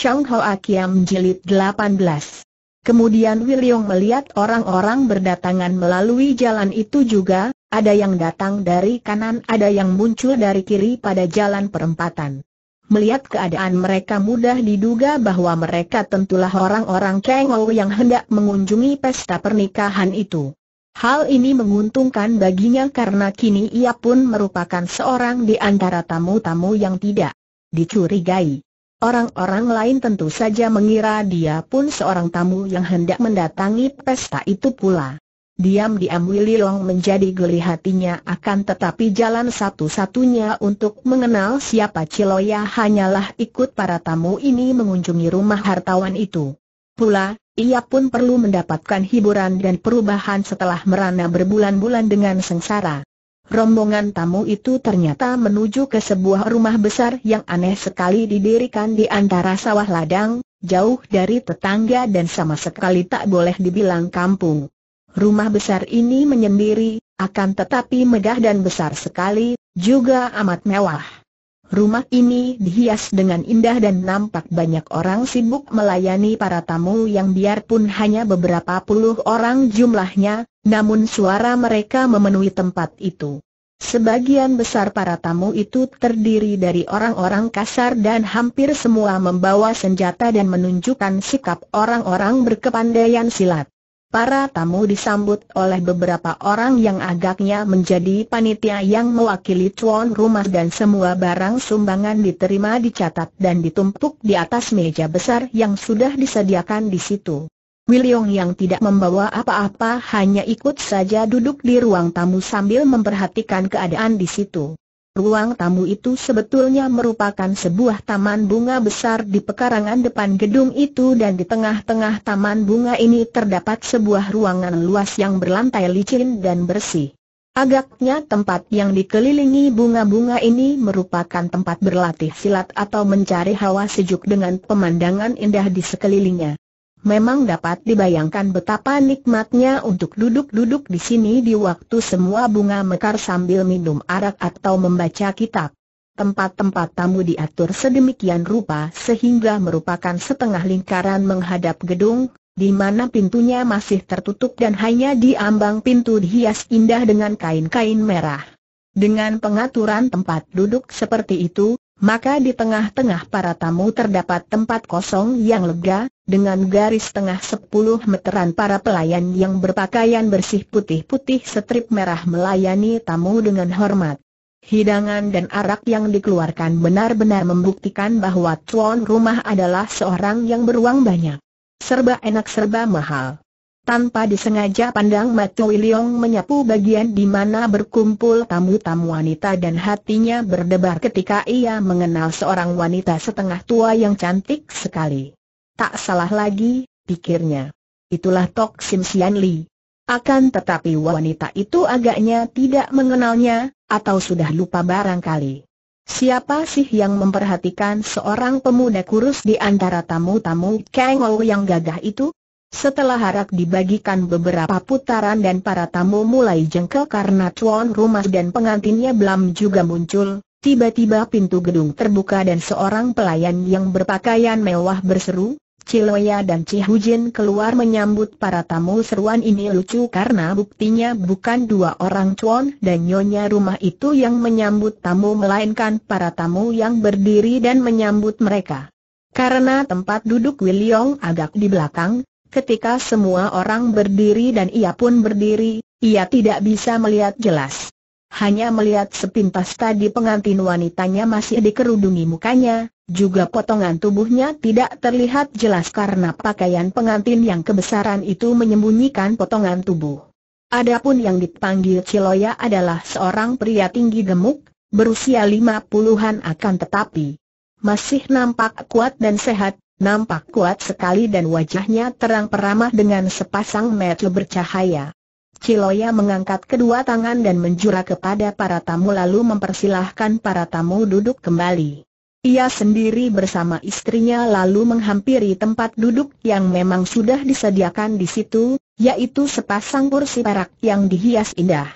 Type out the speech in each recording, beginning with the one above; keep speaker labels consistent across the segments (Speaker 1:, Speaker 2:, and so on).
Speaker 1: Chang Ho Kiam Jilid 18. Kemudian William melihat orang-orang berdatangan melalui jalan itu juga, ada yang datang dari kanan ada yang muncul dari kiri pada jalan perempatan. Melihat keadaan mereka mudah diduga bahwa mereka tentulah orang-orang Ou yang hendak mengunjungi pesta pernikahan itu. Hal ini menguntungkan baginya karena kini ia pun merupakan seorang di antara tamu-tamu yang tidak dicurigai. Orang-orang lain tentu saja mengira dia pun seorang tamu yang hendak mendatangi pesta itu pula. Diam-diam Willy Long menjadi geli hatinya akan tetapi jalan satu-satunya untuk mengenal siapa Ciloya hanyalah ikut para tamu ini mengunjungi rumah hartawan itu. Pula, ia pun perlu mendapatkan hiburan dan perubahan setelah merana berbulan-bulan dengan sengsara. Rombongan tamu itu ternyata menuju ke sebuah rumah besar yang aneh sekali didirikan di antara sawah ladang, jauh dari tetangga dan sama sekali tak boleh dibilang kampung. Rumah besar ini menyendiri, akan tetapi megah dan besar sekali, juga amat mewah. Rumah ini dihias dengan indah dan nampak banyak orang sibuk melayani para tamu yang biarpun hanya beberapa puluh orang jumlahnya, namun suara mereka memenuhi tempat itu. Sebagian besar para tamu itu terdiri dari orang-orang kasar dan hampir semua membawa senjata dan menunjukkan sikap orang-orang berkepandaian silat. Para tamu disambut oleh beberapa orang yang agaknya menjadi panitia yang mewakili tuan rumah dan semua barang sumbangan diterima dicatat dan ditumpuk di atas meja besar yang sudah disediakan di situ. William yang tidak membawa apa-apa hanya ikut saja duduk di ruang tamu sambil memperhatikan keadaan di situ. Ruang tamu itu sebetulnya merupakan sebuah taman bunga besar di pekarangan depan gedung itu dan di tengah-tengah taman bunga ini terdapat sebuah ruangan luas yang berlantai licin dan bersih. Agaknya tempat yang dikelilingi bunga-bunga ini merupakan tempat berlatih silat atau mencari hawa sejuk dengan pemandangan indah di sekelilingnya. Memang dapat dibayangkan betapa nikmatnya untuk duduk-duduk di sini di waktu semua bunga mekar sambil minum arak atau membaca kitab. Tempat-tempat tamu diatur sedemikian rupa sehingga merupakan setengah lingkaran menghadap gedung, di mana pintunya masih tertutup dan hanya diambang pintu dihias indah dengan kain-kain merah. Dengan pengaturan tempat duduk seperti itu, maka di tengah-tengah para tamu terdapat tempat kosong yang lega, dengan garis tengah 10 meteran para pelayan yang berpakaian bersih putih-putih setrip merah melayani tamu dengan hormat. Hidangan dan arak yang dikeluarkan benar-benar membuktikan bahwa tuan rumah adalah seorang yang beruang banyak. Serba enak serba mahal. Tanpa disengaja pandang Matu Wiliong menyapu bagian di mana berkumpul tamu-tamu wanita dan hatinya berdebar ketika ia mengenal seorang wanita setengah tua yang cantik sekali. Tak salah lagi, pikirnya. Itulah Tok Sim Sian Li. Akan tetapi wanita itu agaknya tidak mengenalnya, atau sudah lupa barangkali. Siapa sih yang memperhatikan seorang pemuda kurus di antara tamu-tamu Kang Ou yang gagah itu? Setelah harap dibagikan beberapa putaran dan para tamu mulai jengkel karena tuan rumah dan pengantinnya belum juga muncul, tiba-tiba pintu gedung terbuka dan seorang pelayan yang berpakaian mewah berseru, Ciloya dan Cihujin keluar menyambut para tamu seruan ini lucu karena buktinya bukan dua orang cuan dan nyonya rumah itu yang menyambut tamu melainkan para tamu yang berdiri dan menyambut mereka. Karena tempat duduk Wiliong agak di belakang, ketika semua orang berdiri dan ia pun berdiri, ia tidak bisa melihat jelas. Hanya melihat sepintas tadi pengantin wanitanya masih dikerudungi mukanya, juga potongan tubuhnya tidak terlihat jelas karena pakaian pengantin yang kebesaran itu menyembunyikan potongan tubuh. Adapun yang dipanggil Ciloya adalah seorang pria tinggi gemuk, berusia lima puluhan akan tetapi masih nampak kuat dan sehat, nampak kuat sekali dan wajahnya terang peramah dengan sepasang mata bercahaya. Ciloya mengangkat kedua tangan dan menjura kepada para tamu lalu mempersilahkan para tamu duduk kembali. Ia sendiri bersama istrinya lalu menghampiri tempat duduk yang memang sudah disediakan di situ, yaitu sepasang kursi perak yang dihias indah.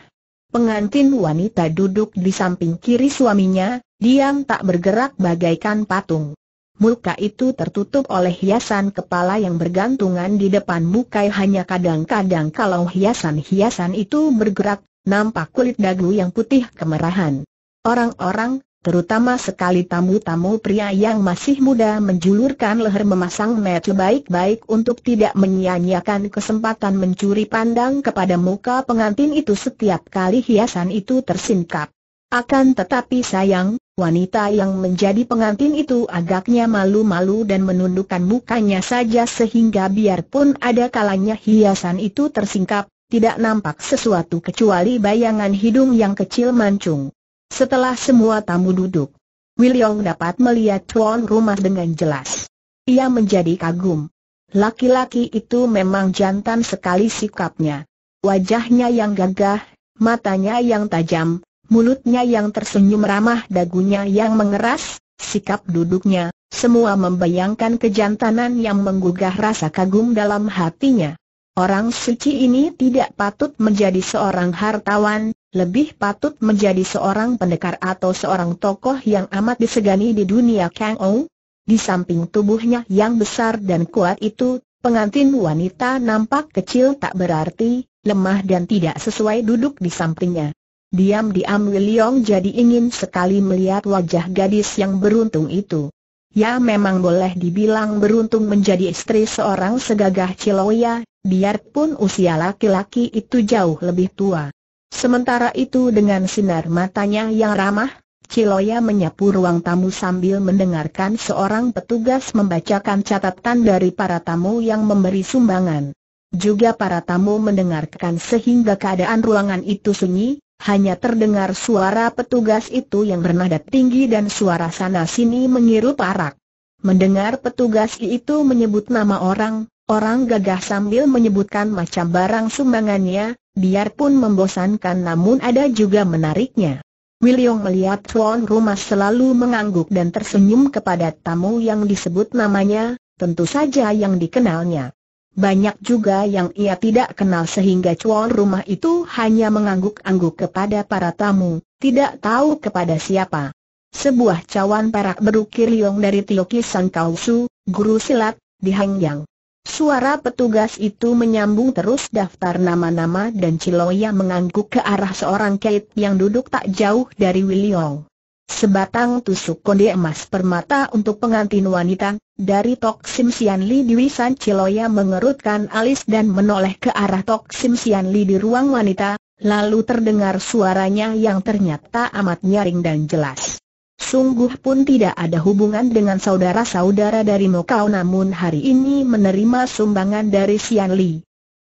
Speaker 1: Pengantin wanita duduk di samping kiri suaminya, diam tak bergerak bagaikan patung. Muka itu tertutup oleh hiasan kepala yang bergantungan di depan muka hanya kadang-kadang kalau hiasan-hiasan itu bergerak, nampak kulit dagu yang putih kemerahan. Orang-orang, terutama sekali tamu-tamu pria yang masih muda menjulurkan leher memasang mata baik-baik untuk tidak menyia-nyiakan kesempatan mencuri pandang kepada muka pengantin itu setiap kali hiasan itu tersingkap. Akan tetapi sayang, Wanita yang menjadi pengantin itu agaknya malu-malu dan menundukkan mukanya saja sehingga biarpun ada kalanya hiasan itu tersingkap, tidak nampak sesuatu kecuali bayangan hidung yang kecil mancung. Setelah semua tamu duduk, William dapat melihat tuan rumah dengan jelas. Ia menjadi kagum. Laki-laki itu memang jantan sekali sikapnya. Wajahnya yang gagah, matanya yang tajam, mulutnya yang tersenyum ramah dagunya yang mengeras, sikap duduknya, semua membayangkan kejantanan yang menggugah rasa kagum dalam hatinya. Orang suci ini tidak patut menjadi seorang hartawan, lebih patut menjadi seorang pendekar atau seorang tokoh yang amat disegani di dunia Kang Ou. Di samping tubuhnya yang besar dan kuat itu, pengantin wanita nampak kecil tak berarti, lemah dan tidak sesuai duduk di sampingnya. Diam-diam Wiliong jadi ingin sekali melihat wajah gadis yang beruntung itu. Ya memang boleh dibilang beruntung menjadi istri seorang segagah Ciloya, biarpun usia laki-laki itu jauh lebih tua. Sementara itu dengan sinar matanya yang ramah, Ciloya menyapu ruang tamu sambil mendengarkan seorang petugas membacakan catatan dari para tamu yang memberi sumbangan. Juga para tamu mendengarkan sehingga keadaan ruangan itu sunyi, hanya terdengar suara petugas itu yang bernada tinggi dan suara sana-sini mengirup arak. Mendengar petugas itu menyebut nama orang, orang gagah sambil menyebutkan macam barang sumbangannya, biarpun membosankan namun ada juga menariknya. William melihat tuan rumah selalu mengangguk dan tersenyum kepada tamu yang disebut namanya, tentu saja yang dikenalnya. Banyak juga yang ia tidak kenal sehingga cuan rumah itu hanya mengangguk-angguk kepada para tamu, tidak tahu kepada siapa. Sebuah cawan perak berukir liong dari Sang Kausu, guru silat, di yang. Suara petugas itu menyambung terus daftar nama-nama dan Ciloya mengangguk ke arah seorang kait yang duduk tak jauh dari Wiliong. Sebatang tusuk konde emas permata untuk pengantin wanita, dari Tok Sim Sian Li Dwi San Ciloya mengerutkan alis dan menoleh ke arah Tok Sim Sian Li di ruang wanita, lalu terdengar suaranya yang ternyata amat nyaring dan jelas. Sungguh pun tidak ada hubungan dengan saudara-saudara dari Mokau namun hari ini menerima sumbangan dari Sian Li.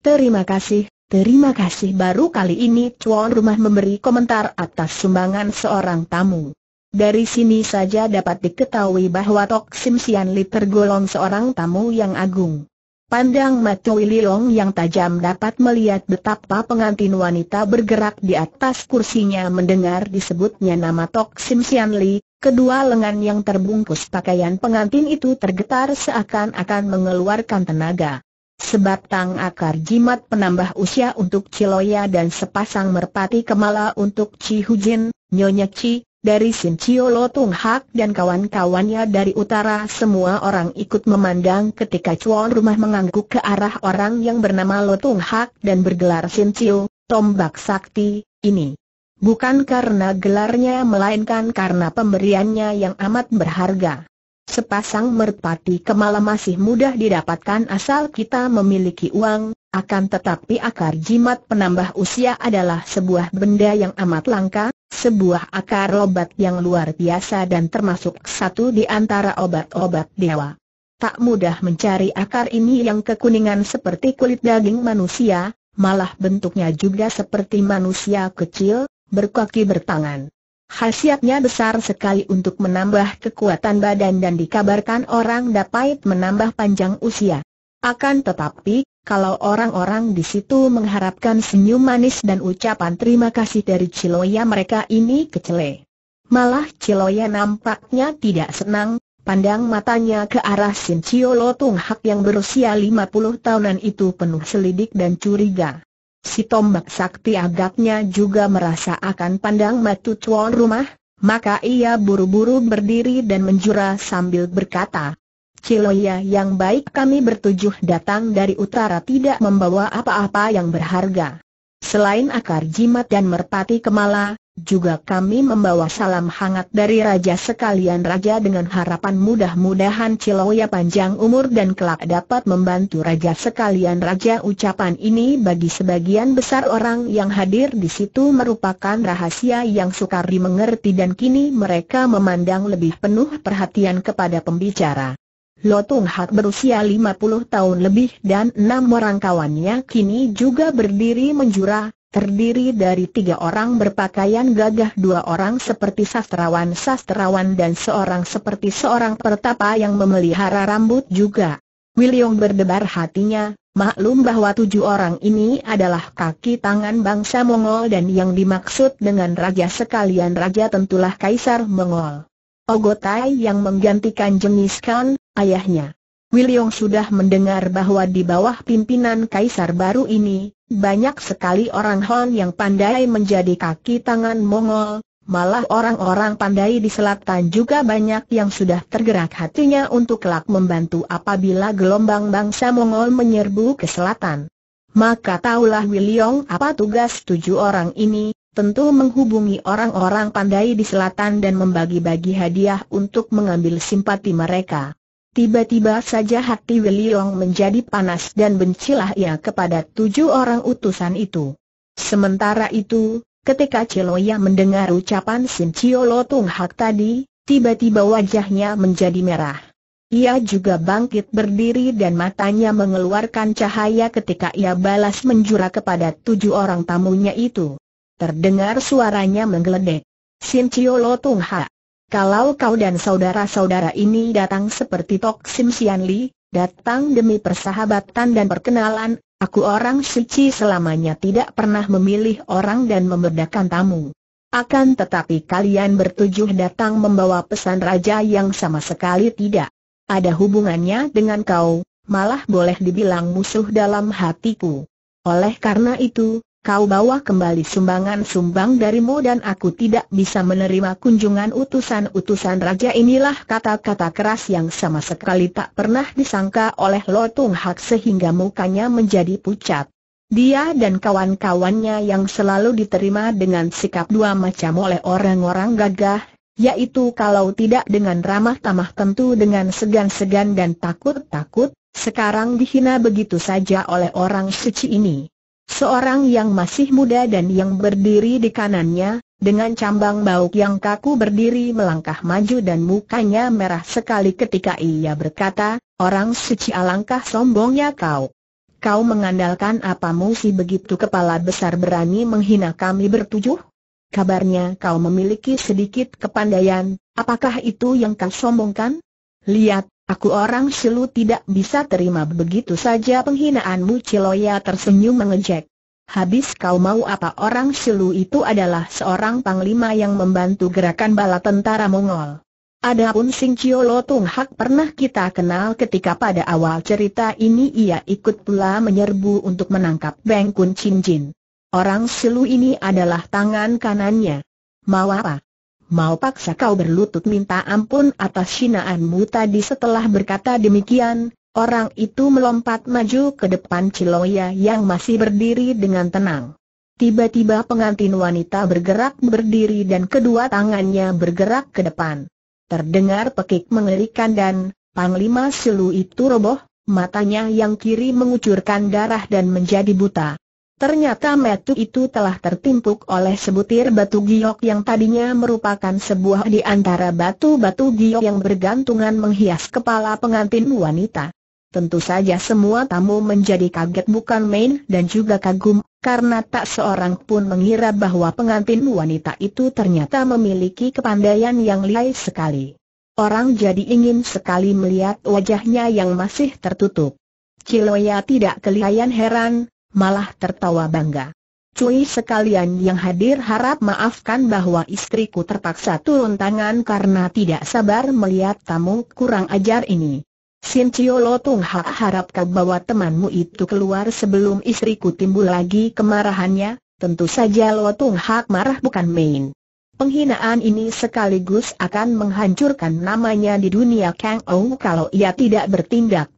Speaker 1: Terima kasih, terima kasih baru kali ini Chuan rumah memberi komentar atas sumbangan seorang tamu. Dari sini saja dapat diketahui bahwa Tok Sim Sian Li tergolong seorang tamu yang agung. Pandang mata Long yang tajam dapat melihat betapa pengantin wanita bergerak di atas kursinya mendengar disebutnya nama Tok Sim Sian Li, kedua lengan yang terbungkus pakaian pengantin itu tergetar seakan-akan mengeluarkan tenaga. Sebatang akar jimat penambah usia untuk Ciloya dan sepasang merpati kemala untuk Ci Hujin, Nyonya Ci, dari Sincio Lo Tung Hak dan kawan-kawannya dari utara semua orang ikut memandang ketika cuan rumah mengangguk ke arah orang yang bernama Lo Tung Hak dan bergelar Sincio, tombak sakti, ini. Bukan karena gelarnya melainkan karena pemberiannya yang amat berharga. Sepasang merpati kemala masih mudah didapatkan asal kita memiliki uang, akan tetapi akar jimat penambah usia adalah sebuah benda yang amat langka, sebuah akar obat yang luar biasa dan termasuk satu di antara obat-obat dewa. Tak mudah mencari akar ini yang kekuningan seperti kulit daging manusia, malah bentuknya juga seperti manusia kecil, berkaki bertangan. Khasiatnya besar sekali untuk menambah kekuatan badan dan dikabarkan orang dapat menambah panjang usia. Akan tetapi, kalau orang-orang di situ mengharapkan senyum manis dan ucapan terima kasih dari Ciloya mereka ini kecele. Malah Ciloya nampaknya tidak senang, pandang matanya ke arah Sin Ciolo Tung Hak yang berusia 50 tahunan itu penuh selidik dan curiga. Si tombak sakti agaknya juga merasa akan pandang matu cuan rumah, maka ia buru-buru berdiri dan menjura sambil berkata, Ciloya yang baik kami bertujuh datang dari utara tidak membawa apa-apa yang berharga. Selain akar jimat dan merpati kemala, juga kami membawa salam hangat dari raja sekalian raja dengan harapan mudah-mudahan Ciloya panjang umur dan kelak dapat membantu raja sekalian raja ucapan ini bagi sebagian besar orang yang hadir di situ merupakan rahasia yang sukar dimengerti dan kini mereka memandang lebih penuh perhatian kepada pembicara. Lotung Hak berusia 50 tahun lebih dan enam orang kawannya kini juga berdiri menjura, terdiri dari tiga orang berpakaian gagah dua orang seperti sastrawan-sastrawan dan seorang seperti seorang pertapa yang memelihara rambut juga. William berdebar hatinya, maklum bahwa tujuh orang ini adalah kaki tangan bangsa Mongol dan yang dimaksud dengan raja sekalian raja tentulah Kaisar Mongol. Ogotai yang menggantikan jenis Kan, ayahnya. Wiliong sudah mendengar bahwa di bawah pimpinan kaisar baru ini, banyak sekali orang Hon yang pandai menjadi kaki tangan Mongol, malah orang-orang pandai di selatan juga banyak yang sudah tergerak hatinya untuk kelak membantu apabila gelombang bangsa Mongol menyerbu ke selatan. Maka taulah Wiliong apa tugas tujuh orang ini, tentu menghubungi orang-orang pandai di selatan dan membagi-bagi hadiah untuk mengambil simpati mereka. Tiba-tiba saja hati Wiliong menjadi panas dan bencilah ia kepada tujuh orang utusan itu. Sementara itu, ketika Celoya mendengar ucapan Sin Lotung Tung Hak tadi, tiba-tiba wajahnya menjadi merah. Ia juga bangkit berdiri dan matanya mengeluarkan cahaya ketika ia balas menjura kepada tujuh orang tamunya itu. Terdengar suaranya menggeledek. Sin Cio Lo Tung Ha. Kalau kau dan saudara-saudara ini datang seperti Tok Sim Sian Li, datang demi persahabatan dan perkenalan, aku orang suci selamanya tidak pernah memilih orang dan memerdakan tamu. Akan tetapi kalian bertujuh datang membawa pesan raja yang sama sekali tidak ada hubungannya dengan kau, malah boleh dibilang musuh dalam hatiku. Oleh karena itu, kau bawa kembali sumbangan-sumbang darimu dan aku tidak bisa menerima kunjungan utusan-utusan raja inilah kata-kata keras yang sama sekali tak pernah disangka oleh Lo Tung Hak sehingga mukanya menjadi pucat. Dia dan kawan-kawannya yang selalu diterima dengan sikap dua macam oleh orang-orang gagah, yaitu kalau tidak dengan ramah tamah tentu dengan segan-segan dan takut-takut, sekarang dihina begitu saja oleh orang suci ini. Seorang yang masih muda dan yang berdiri di kanannya, dengan cambang bauk yang kaku berdiri melangkah maju dan mukanya merah sekali ketika ia berkata, Orang suci alangkah sombongnya kau. Kau mengandalkan apamu si begitu kepala besar berani menghina kami bertujuh? Kabarnya kau memiliki sedikit kepandaian, apakah itu yang kau sombongkan? Lihat, Aku orang silu tidak bisa terima begitu saja penghinaanmu Ciloya tersenyum mengejek. Habis kau mau apa orang silu itu adalah seorang panglima yang membantu gerakan bala tentara Mongol. Adapun Sing Ciolo Tung Hak pernah kita kenal ketika pada awal cerita ini ia ikut pula menyerbu untuk menangkap Beng Kun Chin Jin. Orang silu ini adalah tangan kanannya. Mau apa? mau paksa kau berlutut minta ampun atas hinaanmu tadi setelah berkata demikian, orang itu melompat maju ke depan Ciloya yang masih berdiri dengan tenang. Tiba-tiba pengantin wanita bergerak berdiri dan kedua tangannya bergerak ke depan. Terdengar pekik mengerikan dan, Panglima Silu itu roboh, matanya yang kiri mengucurkan darah dan menjadi buta. Ternyata metu itu telah tertimpuk oleh sebutir batu giok yang tadinya merupakan sebuah di antara batu-batu giok yang bergantungan menghias kepala pengantin wanita. Tentu saja semua tamu menjadi kaget bukan main dan juga kagum, karena tak seorang pun mengira bahwa pengantin wanita itu ternyata memiliki kepandaian yang lihai sekali. Orang jadi ingin sekali melihat wajahnya yang masih tertutup. Ciloya tidak kelihayan heran, malah tertawa bangga. Cui sekalian yang hadir harap maafkan bahwa istriku terpaksa turun tangan karena tidak sabar melihat tamu kurang ajar ini. Sin Cio Lo Tung ha harap kau bawa temanmu itu keluar sebelum istriku timbul lagi kemarahannya, tentu saja Lo Tung Ha marah bukan main. Penghinaan ini sekaligus akan menghancurkan namanya di dunia Kang Ong kalau ia tidak bertindak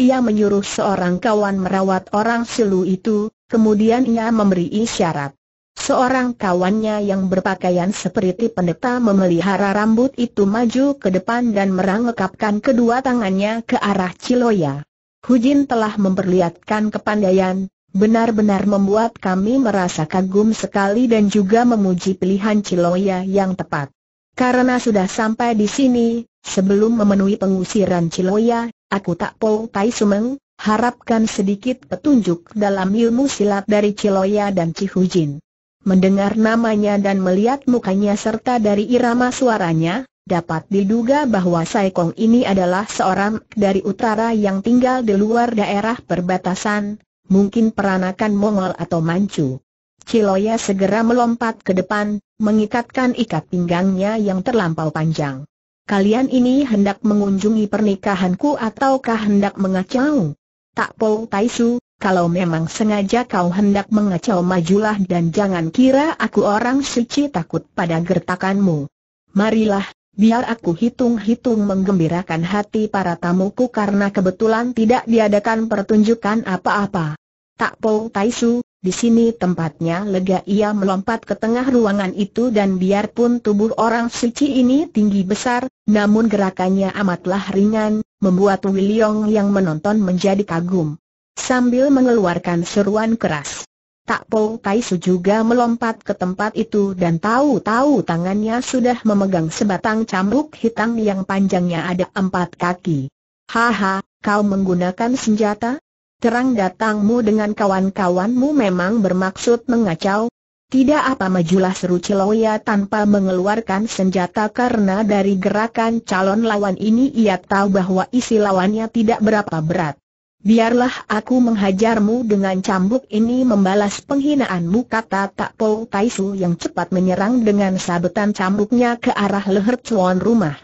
Speaker 1: ia menyuruh seorang kawan merawat orang silu itu, kemudian ia memberi isyarat. Seorang kawannya yang berpakaian seperti pendeta memelihara rambut itu maju ke depan dan merangkapkan kedua tangannya ke arah Ciloya. Hujin telah memperlihatkan kepandaian, benar-benar membuat kami merasa kagum sekali dan juga memuji pilihan Ciloya yang tepat. Karena sudah sampai di sini, sebelum memenuhi pengusiran Ciloya, Aku tak Pol Tai Sumeng, harapkan sedikit petunjuk dalam ilmu silat dari Ciloya dan Cihujin. Mendengar namanya dan melihat mukanya serta dari irama suaranya, dapat diduga bahwa Sai Kong ini adalah seorang dari utara yang tinggal di luar daerah perbatasan, mungkin peranakan Mongol atau Manchu. Ciloya segera melompat ke depan, mengikatkan ikat pinggangnya yang terlampau panjang kalian ini hendak mengunjungi pernikahanku ataukah hendak mengacau? Tak Tai Taisu, kalau memang sengaja kau hendak mengacau majulah dan jangan kira aku orang suci takut pada gertakanmu. Marilah, biar aku hitung-hitung menggembirakan hati para tamuku karena kebetulan tidak diadakan pertunjukan apa-apa. Tak Tai Taisu, di sini tempatnya lega ia melompat ke tengah ruangan itu dan biarpun tubuh orang suci ini tinggi besar, namun gerakannya amatlah ringan, membuat Wiliong yang menonton menjadi kagum. Sambil mengeluarkan seruan keras. Tak Po Kaisu juga melompat ke tempat itu dan tahu-tahu tangannya sudah memegang sebatang cambuk hitam yang panjangnya ada empat kaki. Haha, kau menggunakan senjata? terang datangmu dengan kawan-kawanmu memang bermaksud mengacau. Tidak apa majulah seru Ciloya tanpa mengeluarkan senjata karena dari gerakan calon lawan ini ia tahu bahwa isi lawannya tidak berapa berat. Biarlah aku menghajarmu dengan cambuk ini membalas penghinaanmu kata Tak Po Taisu yang cepat menyerang dengan sabetan cambuknya ke arah leher cuan rumah.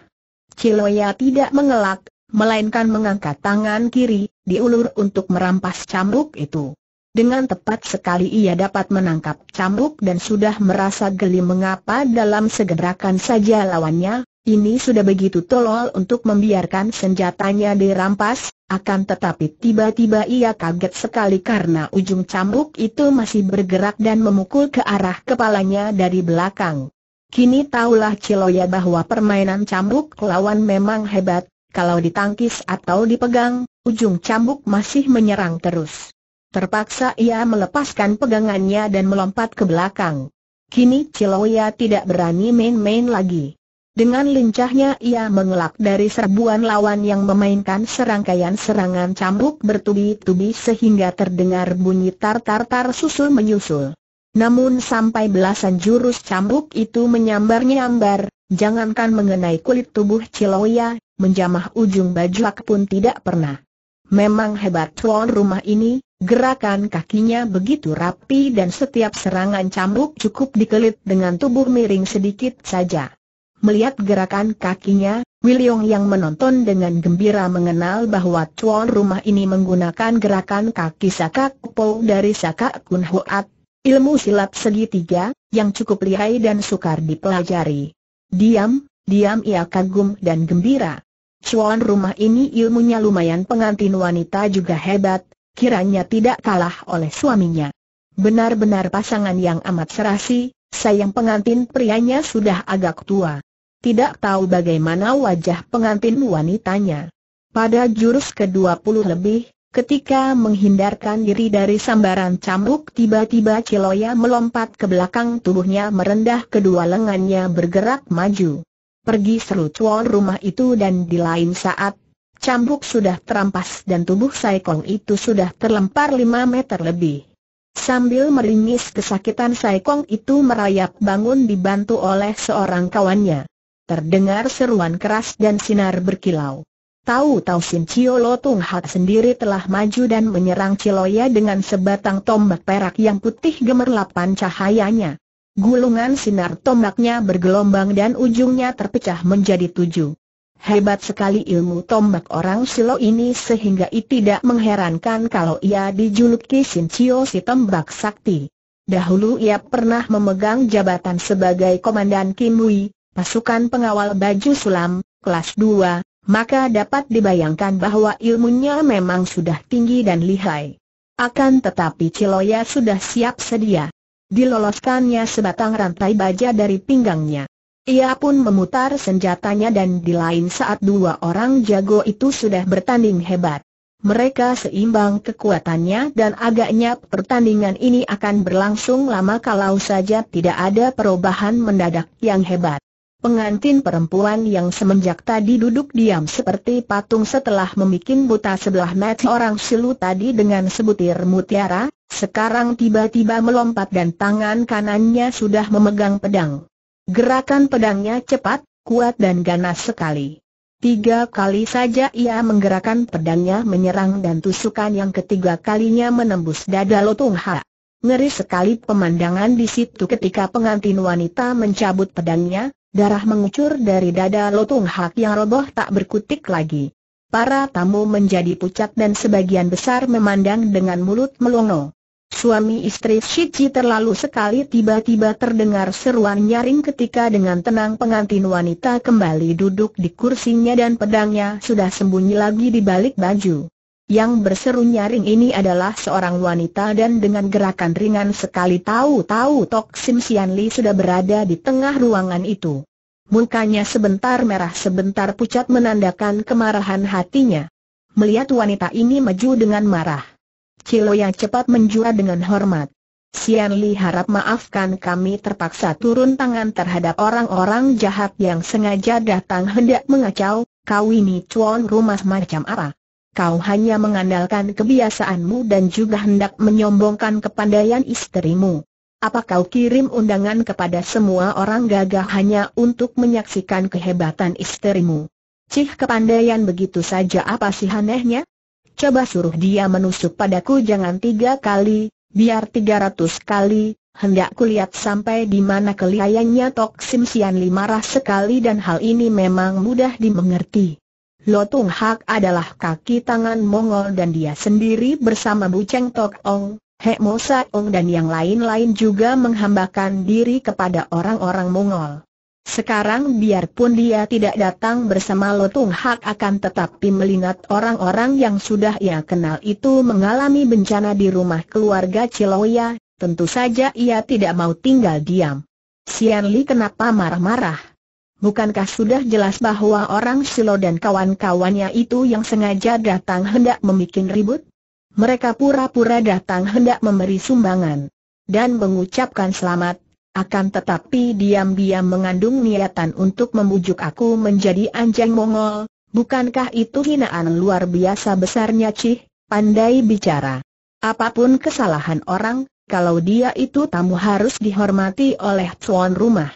Speaker 1: Ciloya tidak mengelak, melainkan mengangkat tangan kiri, diulur untuk merampas cambuk itu. Dengan tepat sekali ia dapat menangkap cambuk dan sudah merasa geli mengapa dalam segerakan saja lawannya, ini sudah begitu tolol untuk membiarkan senjatanya dirampas, akan tetapi tiba-tiba ia kaget sekali karena ujung cambuk itu masih bergerak dan memukul ke arah kepalanya dari belakang. Kini tahulah Ciloya bahwa permainan cambuk lawan memang hebat, kalau ditangkis atau dipegang, ujung cambuk masih menyerang terus. Terpaksa ia melepaskan pegangannya dan melompat ke belakang. Kini Ciloya tidak berani main-main lagi. Dengan lincahnya ia mengelak dari serbuan lawan yang memainkan serangkaian serangan cambuk bertubi-tubi sehingga terdengar bunyi tar-tar-tar susul menyusul. Namun sampai belasan jurus cambuk itu menyambar-nyambar, Jangankan mengenai kulit tubuh Ciloya, menjamah ujung bajak pun tidak pernah. Memang hebat tuan rumah ini, gerakan kakinya begitu rapi dan setiap serangan cambuk cukup dikelit dengan tubuh miring sedikit saja. Melihat gerakan kakinya, William yang menonton dengan gembira mengenal bahwa tuan rumah ini menggunakan gerakan kaki Saka Kupo dari saka Kun Hoat, ilmu silat segitiga, yang cukup lihai dan sukar dipelajari. Diam, diam ia kagum dan gembira. Cuan rumah ini ilmunya lumayan pengantin wanita juga hebat, kiranya tidak kalah oleh suaminya. Benar-benar pasangan yang amat serasi, sayang pengantin prianya sudah agak tua. Tidak tahu bagaimana wajah pengantin wanitanya. Pada jurus ke-20 lebih, Ketika menghindarkan diri dari sambaran cambuk tiba-tiba Ciloya melompat ke belakang tubuhnya merendah kedua lengannya bergerak maju. Pergi seru cuan rumah itu dan di lain saat, cambuk sudah terampas dan tubuh Saikong itu sudah terlempar 5 meter lebih. Sambil meringis kesakitan Saikong itu merayap bangun dibantu oleh seorang kawannya. Terdengar seruan keras dan sinar berkilau. Tahu-tahu Sin Cio Lo Tung Hat sendiri telah maju dan menyerang Ciloya dengan sebatang tombak perak yang putih gemerlapan cahayanya. Gulungan sinar tombaknya bergelombang dan ujungnya terpecah menjadi tujuh. Hebat sekali ilmu tombak orang Silo ini sehingga i tidak mengherankan kalau ia dijuluki Sin Cio si tombak sakti. Dahulu ia pernah memegang jabatan sebagai komandan Kimui, pasukan pengawal baju sulam, kelas 2, maka dapat dibayangkan bahwa ilmunya memang sudah tinggi dan lihai. Akan tetapi Ciloya sudah siap sedia. Diloloskannya sebatang rantai baja dari pinggangnya. Ia pun memutar senjatanya dan di lain saat dua orang jago itu sudah bertanding hebat. Mereka seimbang kekuatannya dan agaknya pertandingan ini akan berlangsung lama kalau saja tidak ada perubahan mendadak yang hebat. Pengantin perempuan yang semenjak tadi duduk diam seperti patung setelah memikin buta sebelah mata orang silu tadi dengan sebutir mutiara, sekarang tiba-tiba melompat dan tangan kanannya sudah memegang pedang. Gerakan pedangnya cepat, kuat dan ganas sekali. Tiga kali saja ia menggerakkan pedangnya menyerang dan tusukan yang ketiga kalinya menembus dada Lotung Ha. Ngeri sekali pemandangan di situ ketika pengantin wanita mencabut pedangnya, Darah mengucur dari dada Lotung Hak yang roboh tak berkutik lagi. Para tamu menjadi pucat dan sebagian besar memandang dengan mulut melongo. Suami istri Shichi terlalu sekali tiba-tiba terdengar seruan nyaring ketika dengan tenang pengantin wanita kembali duduk di kursinya dan pedangnya sudah sembunyi lagi di balik baju. Yang berseru nyaring ini adalah seorang wanita dan dengan gerakan ringan sekali tahu-tahu Tok Sim Sian Li sudah berada di tengah ruangan itu. Mukanya sebentar merah sebentar pucat menandakan kemarahan hatinya. Melihat wanita ini maju dengan marah. Cilo yang cepat menjual dengan hormat. Sian Li harap maafkan kami terpaksa turun tangan terhadap orang-orang jahat yang sengaja datang hendak mengacau, kau ini cuan rumah macam apa? kau hanya mengandalkan kebiasaanmu dan juga hendak menyombongkan kepandaian istrimu. Apa kau kirim undangan kepada semua orang gagah hanya untuk menyaksikan kehebatan istrimu? Cih kepandaian begitu saja apa sih anehnya? Coba suruh dia menusuk padaku jangan tiga kali, biar tiga ratus kali, hendak kulihat sampai di mana kelihayannya Tok Sim Sian Li marah sekali dan hal ini memang mudah dimengerti. Lotung Hak adalah kaki tangan Mongol dan dia sendiri bersama Bu Cheng Tok Ong, He Mo Sa Ong dan yang lain-lain juga menghambakan diri kepada orang-orang Mongol. Sekarang biarpun dia tidak datang bersama Lotung Hak akan tetapi melihat orang-orang yang sudah ia kenal itu mengalami bencana di rumah keluarga Ciloya, tentu saja ia tidak mau tinggal diam. Sian Li kenapa marah-marah? Bukankah sudah jelas bahwa orang Silo dan kawan-kawannya itu yang sengaja datang hendak membuat ribut? Mereka pura-pura datang hendak memberi sumbangan dan mengucapkan selamat, akan tetapi diam-diam mengandung niatan untuk membujuk aku menjadi anjing Mongol. Bukankah itu hinaan luar biasa besarnya Cih, pandai bicara. Apapun kesalahan orang, kalau dia itu tamu harus dihormati oleh tuan rumah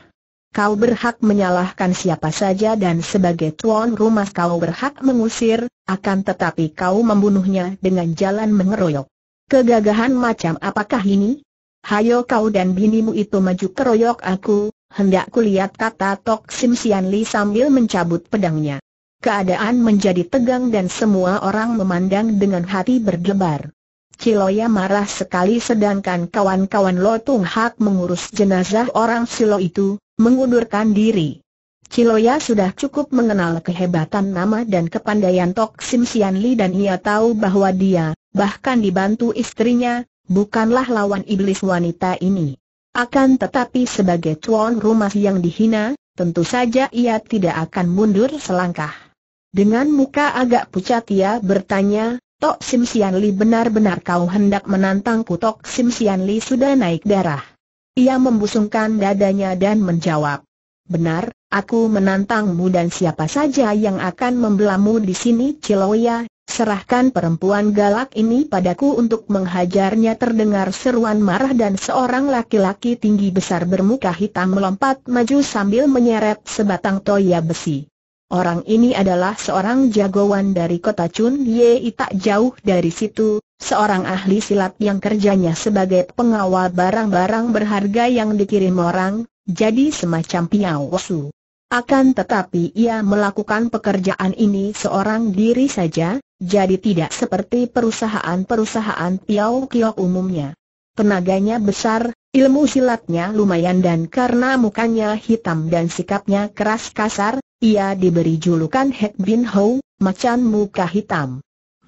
Speaker 1: kau berhak menyalahkan siapa saja dan sebagai tuan rumah kau berhak mengusir, akan tetapi kau membunuhnya dengan jalan mengeroyok. Kegagahan macam apakah ini? Hayo kau dan binimu itu maju keroyok aku, hendak kulihat kata Tok Sim Sian Li sambil mencabut pedangnya. Keadaan menjadi tegang dan semua orang memandang dengan hati berdebar. Ciloya marah sekali sedangkan kawan-kawan Lotung Hak mengurus jenazah orang Silo itu, mengundurkan diri. Ciloya sudah cukup mengenal kehebatan nama dan kepandaian Tok Sim Sian Li dan ia tahu bahwa dia, bahkan dibantu istrinya, bukanlah lawan iblis wanita ini. Akan tetapi sebagai tuan rumah yang dihina, tentu saja ia tidak akan mundur selangkah. Dengan muka agak pucat ia bertanya, Tok Sim Sian Li benar-benar kau hendak menantangku Tok Sim Sian Li sudah naik darah. Ia membusungkan dadanya dan menjawab. Benar, aku menantangmu dan siapa saja yang akan membelamu di sini Ciloya, serahkan perempuan galak ini padaku untuk menghajarnya terdengar seruan marah dan seorang laki-laki tinggi besar bermuka hitam melompat maju sambil menyeret sebatang toya besi. Orang ini adalah seorang jagoan dari kota Chun Ye tak jauh dari situ, seorang ahli silat yang kerjanya sebagai pengawal barang-barang berharga yang dikirim orang, jadi semacam su. Akan tetapi ia melakukan pekerjaan ini seorang diri saja, jadi tidak seperti perusahaan-perusahaan Piau Kiok umumnya. Tenaganya besar, ilmu silatnya lumayan dan karena mukanya hitam dan sikapnya keras kasar, ia diberi julukan Hek Bin Ho, macan muka hitam.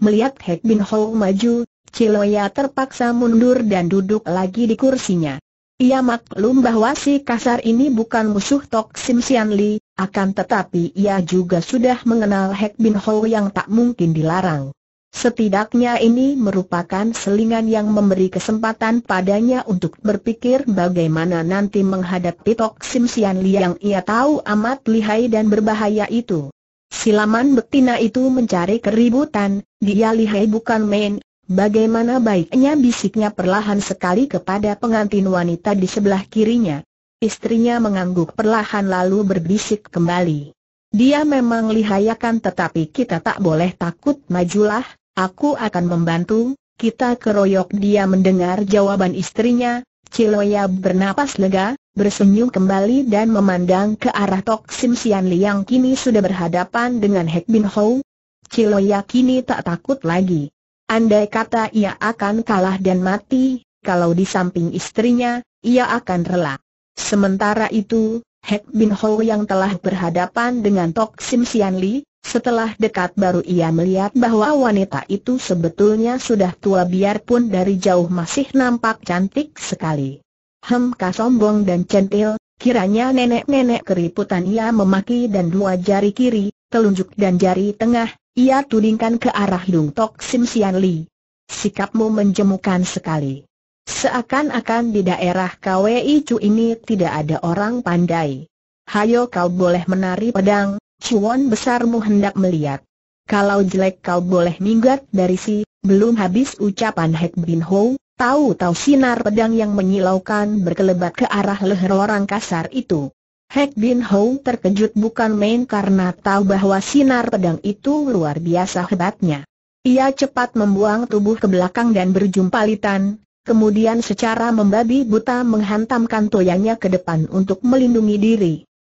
Speaker 1: Melihat Hek Bin Ho maju, Ciloya terpaksa mundur dan duduk lagi di kursinya. Ia maklum bahwa si kasar ini bukan musuh Tok Sim Sian Li, akan tetapi ia juga sudah mengenal Hek Bin Ho yang tak mungkin dilarang. Setidaknya ini merupakan selingan yang memberi kesempatan padanya untuk berpikir bagaimana nanti menghadapi Tok Sim Sian Li yang ia tahu amat lihai dan berbahaya itu. Silaman betina itu mencari keributan, dia lihai bukan main, bagaimana baiknya bisiknya perlahan sekali kepada pengantin wanita di sebelah kirinya. Istrinya mengangguk perlahan lalu berbisik kembali. Dia memang lihayakan tetapi kita tak boleh takut majulah, aku akan membantu, kita keroyok dia mendengar jawaban istrinya, Ciloya bernapas lega, bersenyum kembali dan memandang ke arah Tok Sim Sian Li yang kini sudah berhadapan dengan Hek Bin Ho. Ciloya kini tak takut lagi. Andai kata ia akan kalah dan mati, kalau di samping istrinya, ia akan rela. Sementara itu, Hek Bin Ho yang telah berhadapan dengan Tok Sim Sian Li, setelah dekat baru ia melihat bahwa wanita itu sebetulnya sudah tua biarpun dari jauh masih nampak cantik sekali. Hemka sombong dan centil, kiranya nenek-nenek keriputan ia memaki dan dua jari kiri, telunjuk dan jari tengah, ia tudingkan ke arah hidung Tok Sim Sian Li. Sikapmu menjemukan sekali. Seakan-akan di daerah KWI Chu ini tidak ada orang pandai. Hayo kau boleh menari pedang, Cuan besarmu hendak melihat. Kalau jelek kau boleh minggat dari si, belum habis ucapan Hek Bin Ho, tahu-tahu sinar pedang yang menyilaukan berkelebat ke arah leher orang kasar itu. Hek Bin Ho terkejut bukan main karena tahu bahwa sinar pedang itu luar biasa hebatnya. Ia cepat membuang tubuh ke belakang dan berjumpa litan, kemudian secara membabi buta menghantamkan toyanya ke depan untuk melindungi diri.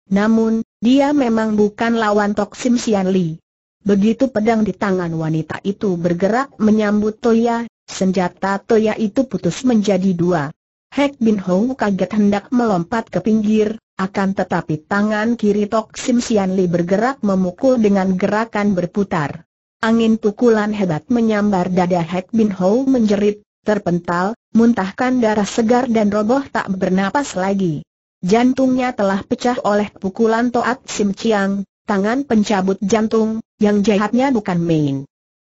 Speaker 1: Namun, dia memang bukan lawan Tok Sim Sian Li. Begitu pedang di tangan wanita itu bergerak menyambut Toya, senjata Toya itu putus menjadi dua. Hek Bin Hong kaget hendak melompat ke pinggir, akan tetapi tangan kiri Tok Sim Sian Li bergerak memukul dengan gerakan berputar. Angin pukulan hebat menyambar dada Hek Bin Hong menjerit, terpental, muntahkan darah segar dan roboh tak bernapas lagi. Jantungnya telah pecah oleh pukulan Toat Sim Chiang, tangan pencabut jantung, yang jahatnya bukan main.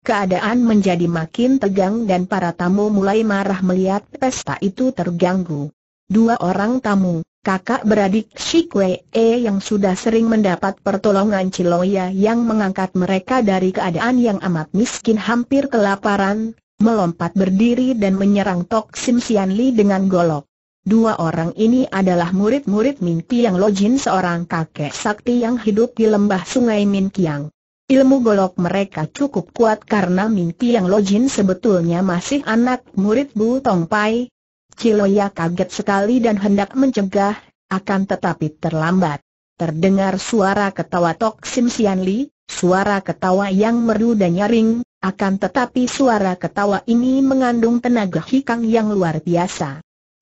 Speaker 1: Keadaan menjadi makin tegang dan para tamu mulai marah melihat pesta itu terganggu. Dua orang tamu, kakak beradik Shikwe E yang sudah sering mendapat pertolongan Ciloya yang mengangkat mereka dari keadaan yang amat miskin hampir kelaparan, melompat berdiri dan menyerang Tok Sim Sian Li dengan golok. Dua orang ini adalah murid-murid Min Tiang Lojin seorang kakek sakti yang hidup di lembah sungai Min Kiang. Ilmu golok mereka cukup kuat karena Min Tiang Lojin sebetulnya masih anak murid Bu Tong Pai. Ciloya kaget sekali dan hendak mencegah, akan tetapi terlambat. Terdengar suara ketawa Tok Sim Sian Li, suara ketawa yang merdu dan nyaring, akan tetapi suara ketawa ini mengandung tenaga hikang yang luar biasa.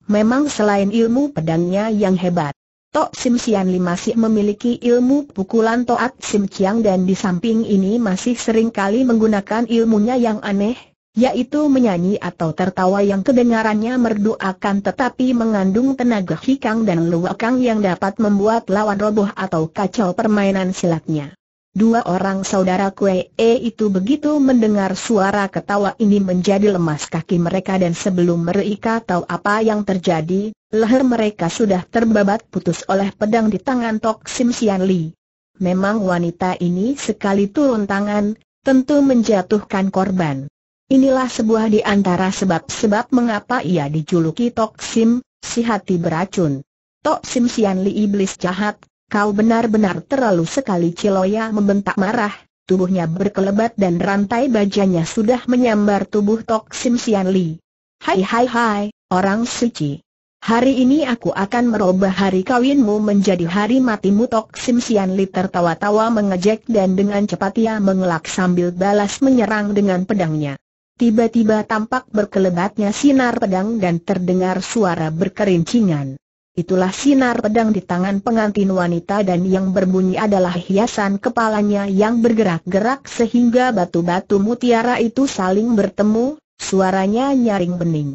Speaker 1: Memang selain ilmu pedangnya yang hebat, Tok Sim Sian Li masih memiliki ilmu pukulan Toat Sim Chiang dan di samping ini masih seringkali menggunakan ilmunya yang aneh, yaitu menyanyi atau tertawa yang kedengarannya merdu akan tetapi mengandung tenaga hikang dan luakang yang dapat membuat lawan roboh atau kacau permainan silatnya. Dua orang saudara Kue e itu begitu mendengar suara ketawa ini menjadi lemas kaki mereka dan sebelum mereka tahu apa yang terjadi, leher mereka sudah terbabat putus oleh pedang di tangan Tok Sim Sian Li. Memang wanita ini sekali turun tangan, tentu menjatuhkan korban. Inilah sebuah di antara sebab-sebab mengapa ia dijuluki Tok Sim, si hati beracun. Tok Sim Sian Li iblis jahat, Kau benar-benar terlalu sekali Ciloya membentak marah, tubuhnya berkelebat dan rantai bajanya sudah menyambar tubuh Tok Sim Sian Li. Hai hai hai, orang suci. Hari ini aku akan merubah hari kawinmu menjadi hari matimu Tok Sim Sian Li tertawa-tawa mengejek dan dengan cepat ia mengelak sambil balas menyerang dengan pedangnya. Tiba-tiba tampak berkelebatnya sinar pedang dan terdengar suara berkerincingan. Itulah sinar pedang di tangan pengantin wanita dan yang berbunyi adalah hiasan kepalanya yang bergerak-gerak sehingga batu-batu mutiara itu saling bertemu, suaranya nyaring bening.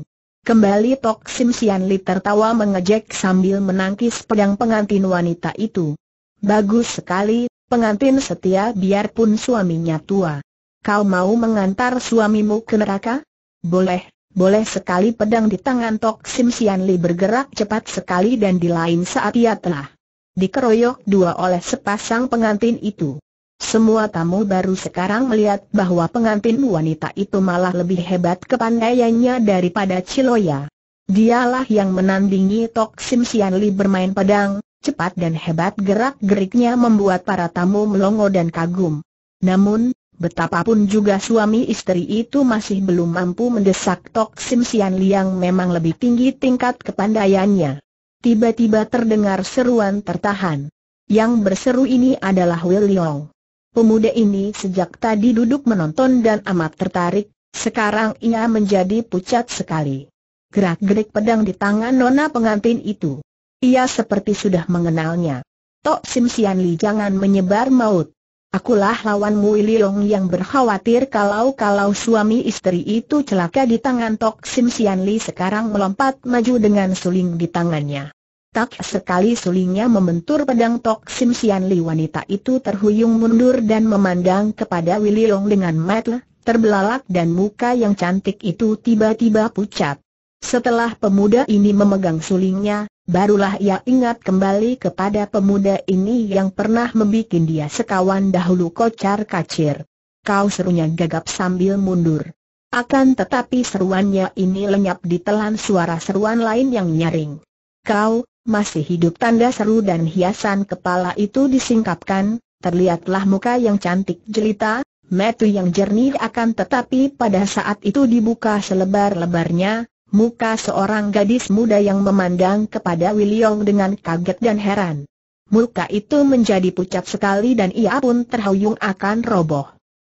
Speaker 1: Kembali Tok Sim Sian Li tertawa mengejek sambil menangkis pedang pengantin wanita itu. Bagus sekali, pengantin setia biarpun suaminya tua. Kau mau mengantar suamimu ke neraka? Boleh, boleh sekali pedang di tangan Tok Sim Sian Li bergerak cepat sekali dan di lain saat ia telah dikeroyok dua oleh sepasang pengantin itu. Semua tamu baru sekarang melihat bahwa pengantin wanita itu malah lebih hebat kepandaiannya daripada Ciloya. Dialah yang menandingi Tok Sim Sian Li bermain pedang, cepat dan hebat gerak-geriknya membuat para tamu melongo dan kagum. Namun, Betapapun juga suami istri itu masih belum mampu mendesak Tok Sim Sian Liang memang lebih tinggi tingkat kepandaiannya. Tiba-tiba terdengar seruan tertahan. Yang berseru ini adalah Will Leong. Pemuda ini sejak tadi duduk menonton dan amat tertarik, sekarang ia menjadi pucat sekali. Gerak-gerik pedang di tangan nona pengantin itu. Ia seperti sudah mengenalnya. Tok Sim Sian Li jangan menyebar maut. Akulah lawanmu Wililong yang berkhawatir kalau-kalau suami istri itu celaka di tangan Tok Sim Sian Li sekarang melompat maju dengan suling di tangannya. Tak sekali sulingnya membentur pedang Tok Sim Sian Li wanita itu terhuyung mundur dan memandang kepada Wililong dengan mata terbelalak dan muka yang cantik itu tiba-tiba pucat. Setelah pemuda ini memegang sulingnya, barulah ia ingat kembali kepada pemuda ini yang pernah membuat dia sekawan dahulu kocar kacir. Kau serunya gagap sambil mundur. Akan tetapi seruannya ini lenyap di telan suara seruan lain yang nyaring. Kau, masih hidup tanda seru dan hiasan kepala itu disingkapkan, terlihatlah muka yang cantik jelita, metu yang jernih akan tetapi pada saat itu dibuka selebar-lebarnya, Muka seorang gadis muda yang memandang kepada Wiliong dengan kaget dan heran. Muka itu menjadi pucat sekali dan ia pun terhuyung akan roboh.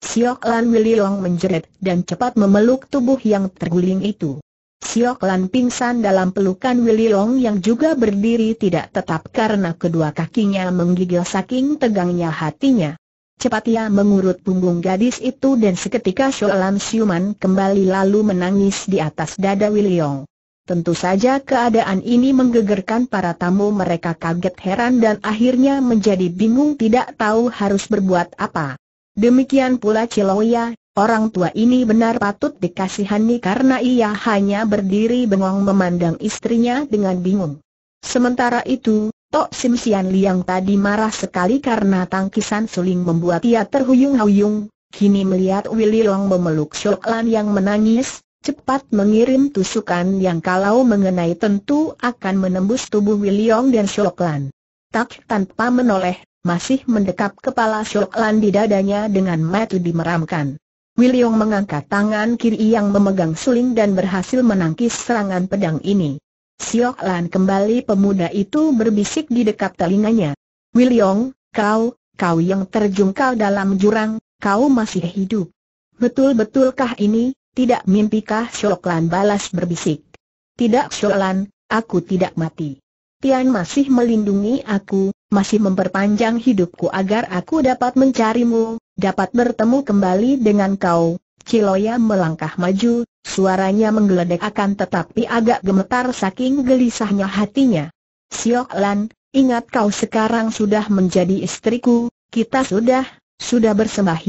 Speaker 1: Siok Lan Wiliong menjerit dan cepat memeluk tubuh yang terguling itu. Siok Lan pingsan dalam pelukan Wiliong yang juga berdiri tidak tetap karena kedua kakinya menggigil saking tegangnya hatinya. Cepat ia mengurut punggung gadis itu dan seketika Sholam Siuman kembali lalu menangis di atas dada Wiliong. Tentu saja keadaan ini menggegerkan para tamu mereka kaget heran dan akhirnya menjadi bingung tidak tahu harus berbuat apa. Demikian pula Ciloya, orang tua ini benar patut dikasihani karena ia hanya berdiri bengong memandang istrinya dengan bingung. Sementara itu, Tok Sim Sian Liang tadi marah sekali karena tangkisan suling membuat ia terhuyung-huyung, kini melihat Willy Long memeluk Shok Lan yang menangis, cepat mengirim tusukan yang kalau mengenai tentu akan menembus tubuh Willy Long dan Shok Lan. Tak tanpa menoleh, masih mendekap kepala Shok Lan di dadanya dengan mata dimeramkan. Willy mengangkat tangan kiri yang memegang suling dan berhasil menangkis serangan pedang ini. Siok Lan kembali pemuda itu berbisik di dekat telinganya. Wiliong, kau, kau yang terjungkal dalam jurang, kau masih hidup. Betul-betulkah ini, tidak mimpikah Siok Lan balas berbisik. Tidak Siok Lan, aku tidak mati. Tian masih melindungi aku, masih memperpanjang hidupku agar aku dapat mencarimu, dapat bertemu kembali dengan kau, Kiloya melangkah maju, suaranya menggeledek akan tetapi agak gemetar saking gelisahnya hatinya. Siok Lan, ingat kau sekarang sudah menjadi istriku, kita sudah, sudah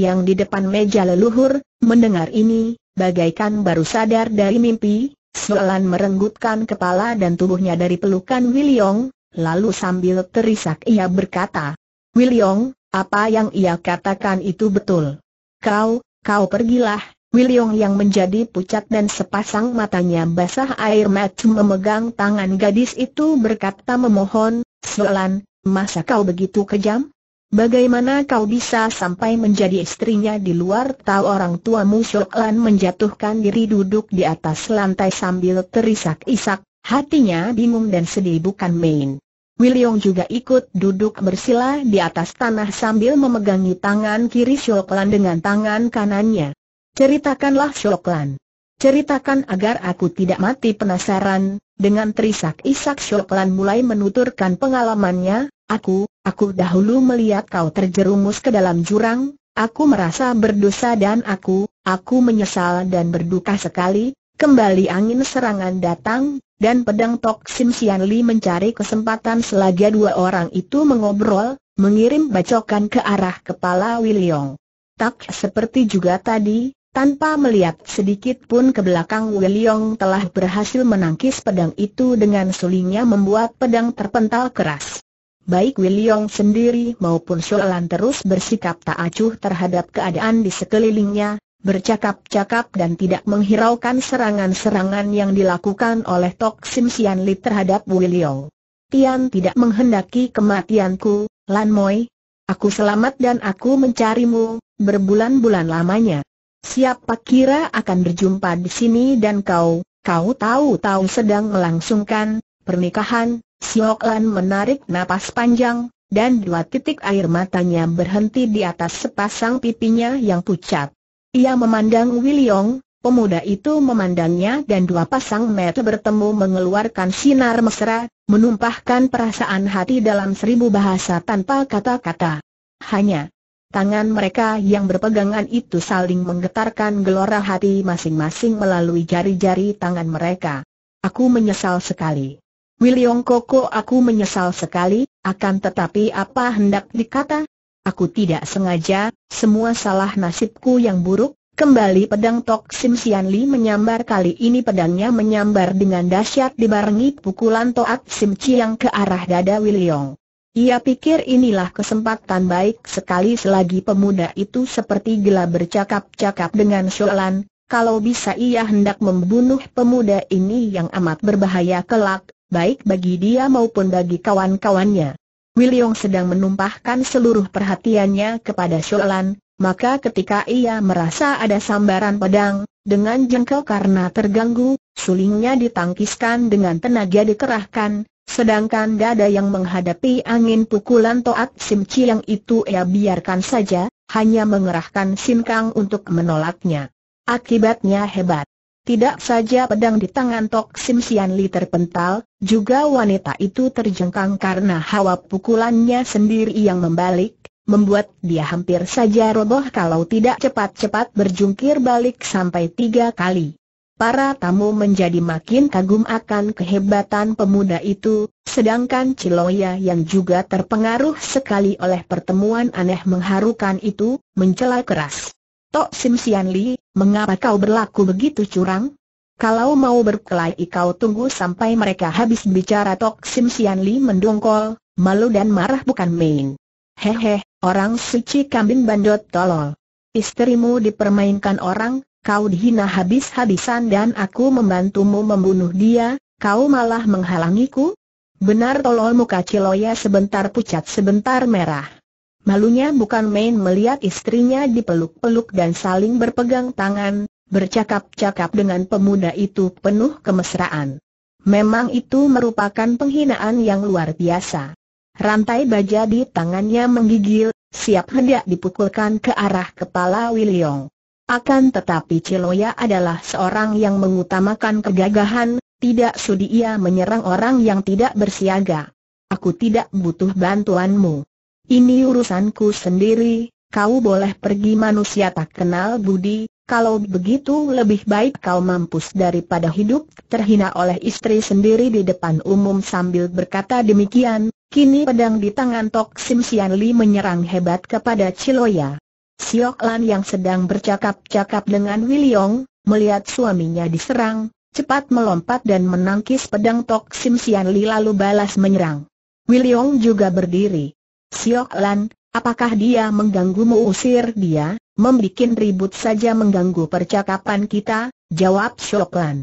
Speaker 1: yang di depan meja leluhur, mendengar ini, bagaikan baru sadar dari mimpi, Lan merenggutkan kepala dan tubuhnya dari pelukan Wiliong, lalu sambil terisak ia berkata, Wiliong, apa yang ia katakan itu betul. Kau, kau pergilah. Wiliong yang menjadi pucat dan sepasang matanya basah air mata memegang tangan gadis itu berkata memohon, Solan, masa kau begitu kejam? Bagaimana kau bisa sampai menjadi istrinya di luar tahu orang tuamu Solan menjatuhkan diri duduk di atas lantai sambil terisak-isak, hatinya bingung dan sedih bukan main. Wiliong juga ikut duduk bersila di atas tanah sambil memegangi tangan kiri Shoklan dengan tangan kanannya. Ceritakanlah Shoklan. Ceritakan agar aku tidak mati penasaran, dengan terisak-isak Shoklan mulai menuturkan pengalamannya, aku, aku dahulu melihat kau terjerumus ke dalam jurang, aku merasa berdosa dan aku, aku menyesal dan berduka sekali, kembali angin serangan datang, dan pedang Tok Sim Sian Li mencari kesempatan selagi dua orang itu mengobrol, mengirim bacokan ke arah kepala Wiliong. Tak seperti juga tadi, tanpa melihat sedikit pun ke belakang Wiliong telah berhasil menangkis pedang itu dengan sulingnya membuat pedang terpental keras. Baik Wiliong sendiri maupun Sholan terus bersikap tak acuh terhadap keadaan di sekelilingnya, bercakap-cakap dan tidak menghiraukan serangan-serangan yang dilakukan oleh Tok Sim Sian Li terhadap Wiliong. Tian tidak menghendaki kematianku, Lan Moi. Aku selamat dan aku mencarimu, berbulan-bulan lamanya. Siapa kira akan berjumpa di sini dan kau, kau tahu-tahu sedang melangsungkan pernikahan, Siok Lan menarik napas panjang, dan dua titik air matanya berhenti di atas sepasang pipinya yang pucat. Ia memandang Wiliong, pemuda itu memandangnya dan dua pasang mata bertemu mengeluarkan sinar mesra, menumpahkan perasaan hati dalam seribu bahasa tanpa kata-kata. Hanya tangan mereka yang berpegangan itu saling menggetarkan gelora hati masing-masing melalui jari-jari tangan mereka. Aku menyesal sekali. Wiliong Koko aku menyesal sekali, akan tetapi apa hendak dikata, Aku tidak sengaja, semua salah nasibku yang buruk, Kembali pedang Tok Sim Sian Li menyambar kali ini pedangnya menyambar dengan dahsyat dibarengi pukulan Toak Sim Chiang ke arah dada Wiliong. Ia pikir inilah kesempatan baik sekali selagi pemuda itu seperti gelap bercakap-cakap dengan Sholan, kalau bisa ia hendak membunuh pemuda ini yang amat berbahaya kelak, baik bagi dia maupun bagi kawan-kawannya. Wiliong sedang menumpahkan seluruh perhatiannya kepada Sholan, maka ketika ia merasa ada sambaran pedang, dengan jengkel karena terganggu, sulingnya ditangkiskan dengan tenaga dikerahkan, sedangkan dada yang menghadapi angin pukulan Toat Sim Chiang itu ia biarkan saja, hanya mengerahkan sinkang untuk menolaknya. Akibatnya hebat. Tidak saja pedang di tangan Tok Sim Sian Li terpental, juga wanita itu terjengkang karena hawa pukulannya sendiri yang membalik, membuat dia hampir saja roboh kalau tidak cepat-cepat berjungkir balik sampai tiga kali. Para tamu menjadi makin kagum akan kehebatan pemuda itu, sedangkan Ciloya yang juga terpengaruh sekali oleh pertemuan aneh mengharukan itu, mencela keras. Tok Sim Sian Li, Mengapa kau berlaku begitu curang? Kalau mau berkelahi kau tunggu sampai mereka habis bicara Tok Sim Sian Li mendongkol, malu dan marah bukan main. Hehe, orang suci kambing bandot tolol. Istrimu dipermainkan orang, kau dihina habis-habisan dan aku membantumu membunuh dia, kau malah menghalangiku? Benar tolol muka Ciloya sebentar pucat sebentar merah. Malunya bukan main melihat istrinya dipeluk-peluk dan saling berpegang tangan, bercakap-cakap dengan pemuda itu penuh kemesraan. Memang itu merupakan penghinaan yang luar biasa. Rantai baja di tangannya menggigil, siap hendak dipukulkan ke arah kepala Wiliong. Akan tetapi Ciloya adalah seorang yang mengutamakan kegagahan, tidak sudi ia menyerang orang yang tidak bersiaga. Aku tidak butuh bantuanmu. Ini urusanku sendiri, kau boleh pergi manusia tak kenal budi, kalau begitu lebih baik kau mampus daripada hidup terhina oleh istri sendiri di depan umum sambil berkata demikian, kini pedang di tangan Tok Sim Sian Li menyerang hebat kepada Ciloya. Siok Lan yang sedang bercakap-cakap dengan Wiliong, melihat suaminya diserang, cepat melompat dan menangkis pedang Tok Sim Sian Li lalu balas menyerang. Wiliong juga berdiri. Siok Lan, apakah dia mengganggumu usir dia, membuat ribut saja mengganggu percakapan kita, jawab Siok Lan.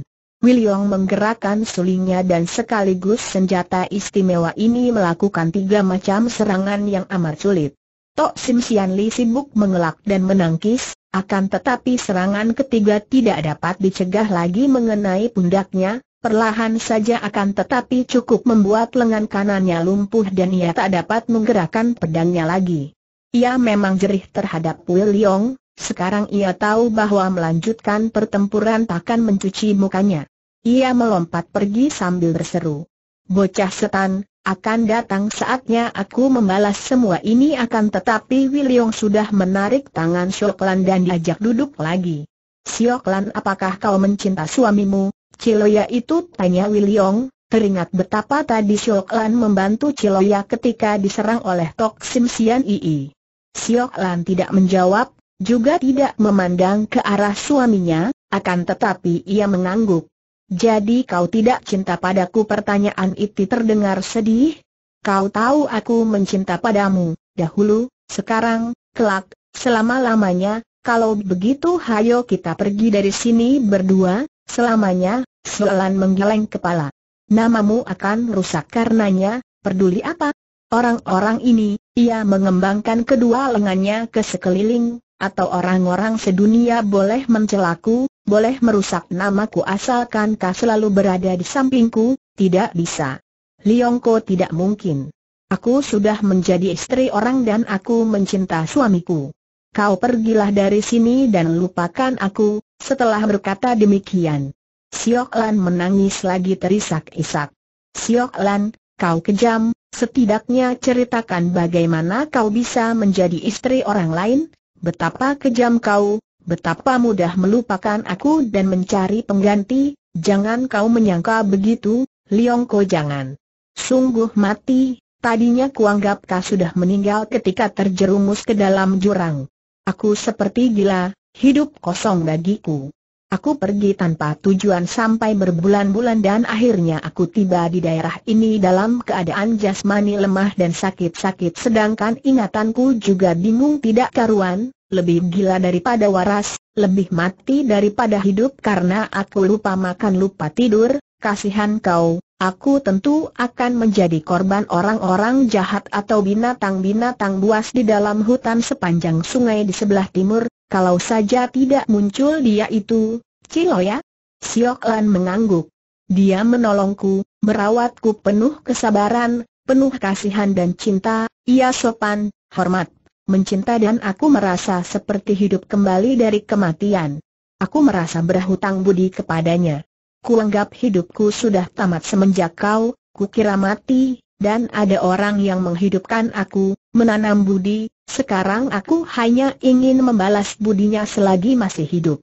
Speaker 1: menggerakkan sulingnya dan sekaligus senjata istimewa ini melakukan tiga macam serangan yang amat sulit. Tok Sim Sian Li sibuk mengelak dan menangkis, akan tetapi serangan ketiga tidak dapat dicegah lagi mengenai pundaknya, Perlahan saja akan tetapi cukup membuat lengan kanannya lumpuh dan ia tak dapat menggerakkan pedangnya lagi. Ia memang jerih terhadap Will Leong, sekarang ia tahu bahwa melanjutkan pertempuran takkan mencuci mukanya. Ia melompat pergi sambil berseru. Bocah setan, akan datang saatnya aku membalas semua ini akan tetapi Will Yong sudah menarik tangan Sioklan dan diajak duduk lagi. Sioklan apakah kau mencinta suamimu? Ciloya itu? Tanya Wiliong, teringat betapa tadi Siok Lan membantu Ciloya ketika diserang oleh Tok Sim Sian Ii. Siok Lan tidak menjawab, juga tidak memandang ke arah suaminya, akan tetapi ia mengangguk. Jadi kau tidak cinta padaku? Pertanyaan itu terdengar sedih. Kau tahu aku mencinta padamu, dahulu, sekarang, kelak, selama-lamanya, kalau begitu hayo kita pergi dari sini berdua, selamanya, Soalan menggeleng kepala. Namamu akan rusak karenanya, peduli apa? Orang-orang ini, ia mengembangkan kedua lengannya ke sekeliling, atau orang-orang sedunia boleh mencelaku, boleh merusak namaku asalkan kau selalu berada di sampingku, tidak bisa. Liongko tidak mungkin. Aku sudah menjadi istri orang dan aku mencinta suamiku. Kau pergilah dari sini dan lupakan aku, setelah berkata demikian. Siok Lan menangis lagi terisak-isak. Siok Lan, kau kejam, setidaknya ceritakan bagaimana kau bisa menjadi istri orang lain, betapa kejam kau, betapa mudah melupakan aku dan mencari pengganti, jangan kau menyangka begitu, Liongko jangan. Sungguh mati, tadinya kuanggap kau sudah meninggal ketika terjerumus ke dalam jurang. Aku seperti gila, hidup kosong bagiku. Aku pergi tanpa tujuan sampai berbulan-bulan dan akhirnya aku tiba di daerah ini dalam keadaan jasmani lemah dan sakit-sakit sedangkan ingatanku juga bingung tidak karuan, lebih gila daripada waras, lebih mati daripada hidup karena aku lupa makan lupa tidur, kasihan kau, aku tentu akan menjadi korban orang-orang jahat atau binatang-binatang buas di dalam hutan sepanjang sungai di sebelah timur, kalau saja tidak muncul dia itu, Ciloya? Sioklan mengangguk. Dia menolongku, merawatku penuh kesabaran, penuh kasihan dan cinta, ia sopan, hormat, mencinta dan aku merasa seperti hidup kembali dari kematian. Aku merasa berhutang budi kepadanya. Kuanggap hidupku sudah tamat semenjak kau, kukira mati, dan ada orang yang menghidupkan aku, menanam budi, sekarang aku hanya ingin membalas budinya selagi masih hidup.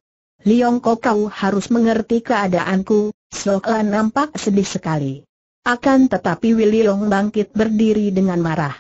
Speaker 1: Liong Ko kau harus mengerti keadaanku, Soka nampak sedih sekali. Akan tetapi Long bangkit berdiri dengan marah.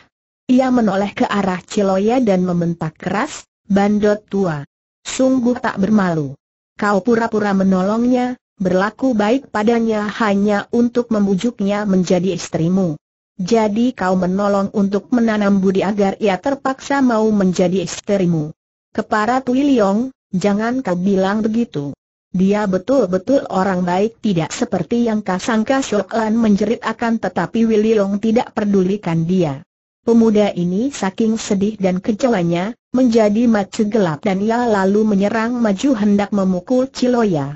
Speaker 1: Ia menoleh ke arah Ciloya dan membentak keras, bandot tua. Sungguh tak bermalu. Kau pura-pura menolongnya, berlaku baik padanya hanya untuk membujuknya menjadi istrimu. Jadi kau menolong untuk menanam budi agar ia terpaksa mau menjadi istrimu. Kepara Tui Liong, jangan kau bilang begitu. Dia betul-betul orang baik tidak seperti yang kasangka Syok Lan menjerit akan tetapi Willy tidak pedulikan dia. Pemuda ini saking sedih dan kecewanya, menjadi mata gelap dan ia lalu menyerang maju hendak memukul Ciloya.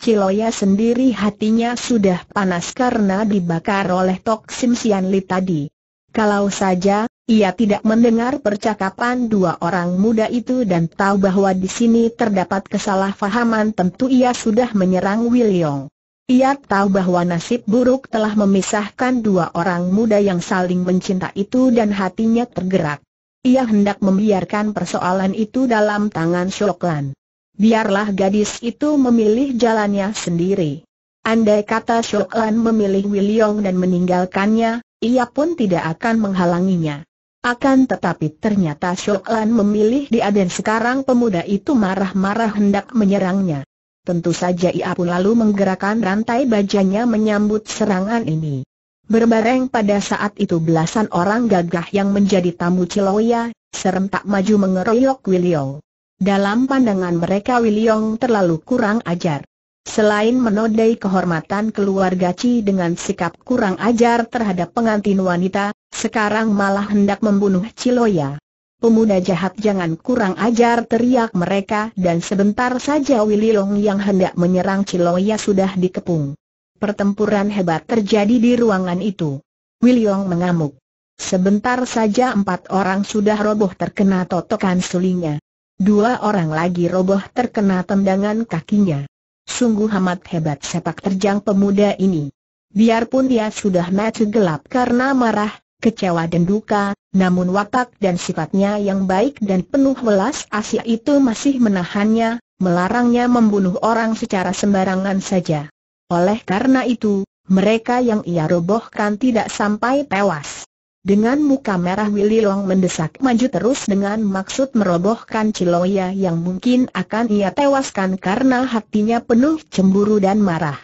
Speaker 1: Ciloya sendiri hatinya sudah panas karena dibakar oleh Tok Sim Sian Li tadi. Kalau saja, ia tidak mendengar percakapan dua orang muda itu dan tahu bahwa di sini terdapat kesalahpahaman tentu ia sudah menyerang Wiliong. Ia tahu bahwa nasib buruk telah memisahkan dua orang muda yang saling mencinta itu dan hatinya tergerak. Ia hendak membiarkan persoalan itu dalam tangan Shoklan biarlah gadis itu memilih jalannya sendiri. Andai kata Shok memilih Wiliong dan meninggalkannya, ia pun tidak akan menghalanginya. Akan tetapi ternyata Shok memilih dia dan sekarang pemuda itu marah-marah hendak menyerangnya. Tentu saja ia pun lalu menggerakkan rantai bajanya menyambut serangan ini. Berbareng pada saat itu belasan orang gagah yang menjadi tamu Ciloya, serentak maju mengeroyok Wiliong. Dalam pandangan mereka Wiliong terlalu kurang ajar. Selain menodai kehormatan keluarga Ci dengan sikap kurang ajar terhadap pengantin wanita, sekarang malah hendak membunuh Ciloya. Pemuda jahat jangan kurang ajar teriak mereka dan sebentar saja Wiliong yang hendak menyerang Ciloya sudah dikepung. Pertempuran hebat terjadi di ruangan itu. Wiliong mengamuk. Sebentar saja empat orang sudah roboh terkena totokan sulingnya. Dua orang lagi roboh terkena tendangan kakinya. Sungguh amat hebat sepak terjang pemuda ini. Biarpun dia sudah mati gelap karena marah, kecewa dan duka, namun watak dan sifatnya yang baik dan penuh welas asih itu masih menahannya, melarangnya membunuh orang secara sembarangan saja. Oleh karena itu, mereka yang ia robohkan tidak sampai tewas. Dengan muka merah Willy Long mendesak maju terus dengan maksud merobohkan Ciloya yang mungkin akan ia tewaskan karena hatinya penuh cemburu dan marah.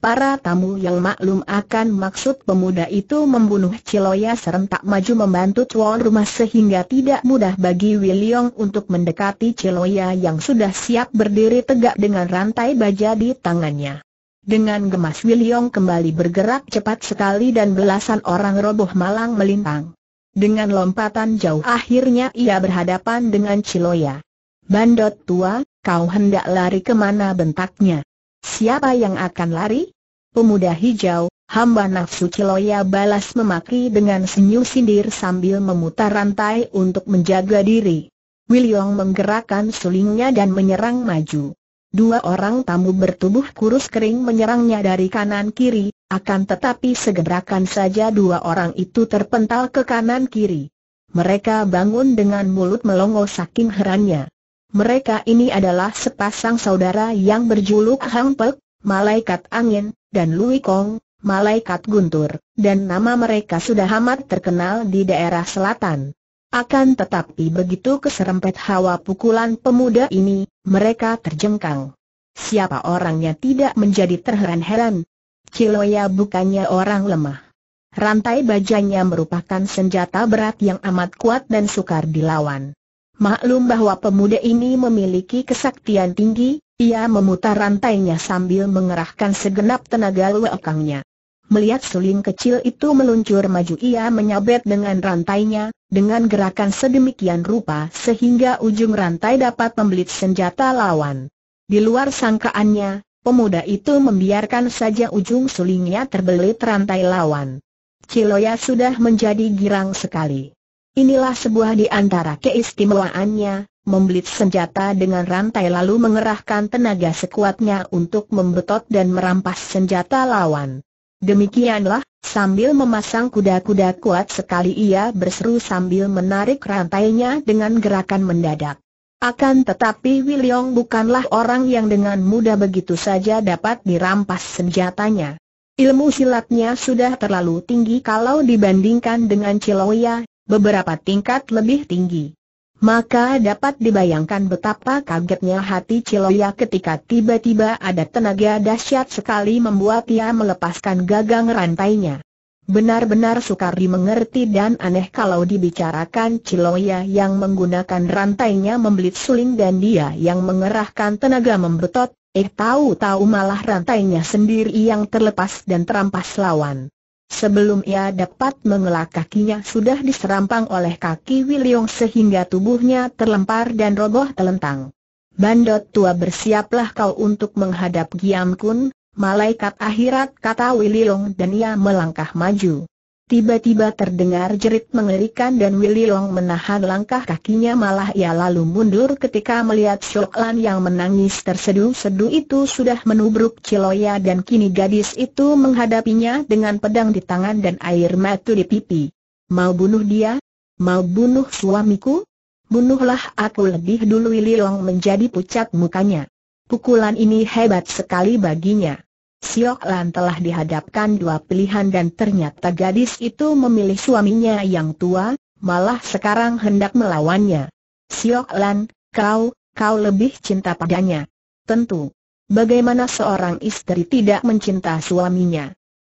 Speaker 1: Para tamu yang maklum akan maksud pemuda itu membunuh Ciloya serentak maju membantu tuan rumah sehingga tidak mudah bagi Willy Long untuk mendekati Ciloya yang sudah siap berdiri tegak dengan rantai baja di tangannya. Dengan gemas Wiliong kembali bergerak cepat sekali dan belasan orang roboh malang melintang. Dengan lompatan jauh akhirnya ia berhadapan dengan Ciloya. Bandot tua, kau hendak lari kemana bentaknya? Siapa yang akan lari? Pemuda hijau, hamba nafsu Ciloya balas memaki dengan senyum sindir sambil memutar rantai untuk menjaga diri. Wiliong menggerakkan sulingnya dan menyerang maju. Dua orang tamu bertubuh kurus kering menyerangnya dari kanan kiri, akan tetapi segerakan saja dua orang itu terpental ke kanan kiri. Mereka bangun dengan mulut melongo saking herannya. Mereka ini adalah sepasang saudara yang berjuluk Hang Pek, Malaikat Angin, dan Lui Kong, Malaikat Guntur, dan nama mereka sudah amat terkenal di daerah selatan. Akan tetapi begitu keserempet hawa pukulan pemuda ini, mereka terjengkang. Siapa orangnya tidak menjadi terheran-heran? Ciloya bukannya orang lemah. Rantai bajanya merupakan senjata berat yang amat kuat dan sukar dilawan. Maklum bahwa pemuda ini memiliki kesaktian tinggi, ia memutar rantainya sambil mengerahkan segenap tenaga luekangnya. Melihat suling kecil itu meluncur maju ia menyabet dengan rantainya, dengan gerakan sedemikian rupa sehingga ujung rantai dapat membelit senjata lawan. Di luar sangkaannya, pemuda itu membiarkan saja ujung sulingnya terbelit rantai lawan. Ciloya sudah menjadi girang sekali. Inilah sebuah di antara keistimewaannya, membelit senjata dengan rantai lalu mengerahkan tenaga sekuatnya untuk membetot dan merampas senjata lawan. Demikianlah, sambil memasang kuda-kuda kuat sekali ia berseru sambil menarik rantainya dengan gerakan mendadak. Akan tetapi Wiliong bukanlah orang yang dengan mudah begitu saja dapat dirampas senjatanya. Ilmu silatnya sudah terlalu tinggi kalau dibandingkan dengan Ciloya, beberapa tingkat lebih tinggi. Maka dapat dibayangkan betapa kagetnya hati Ciloya ketika tiba-tiba ada tenaga dahsyat sekali membuat ia melepaskan gagang rantainya. Benar-benar sukar dimengerti dan aneh kalau dibicarakan Ciloya yang menggunakan rantainya membelit suling dan dia yang mengerahkan tenaga membetot, eh tahu-tahu malah rantainya sendiri yang terlepas dan terampas lawan. Sebelum ia dapat mengelak kakinya sudah diserampang oleh kaki Wiliong sehingga tubuhnya terlempar dan roboh telentang. Bandot tua bersiaplah kau untuk menghadap Giam Kun, malaikat akhirat kata Wiliong dan ia melangkah maju. Tiba-tiba terdengar jerit mengerikan dan Willy Long menahan langkah kakinya malah ia lalu mundur ketika melihat Shok Lan yang menangis tersedu-sedu itu sudah menubruk Ciloya dan kini gadis itu menghadapinya dengan pedang di tangan dan air mata di pipi. Mau bunuh dia? Mau bunuh suamiku? Bunuhlah aku lebih dulu Willy Long menjadi pucat mukanya. Pukulan ini hebat sekali baginya. Siok Lan telah dihadapkan dua pilihan dan ternyata gadis itu memilih suaminya yang tua, malah sekarang hendak melawannya. Siok Lan, kau, kau lebih cinta padanya. Tentu. Bagaimana seorang istri tidak mencinta suaminya?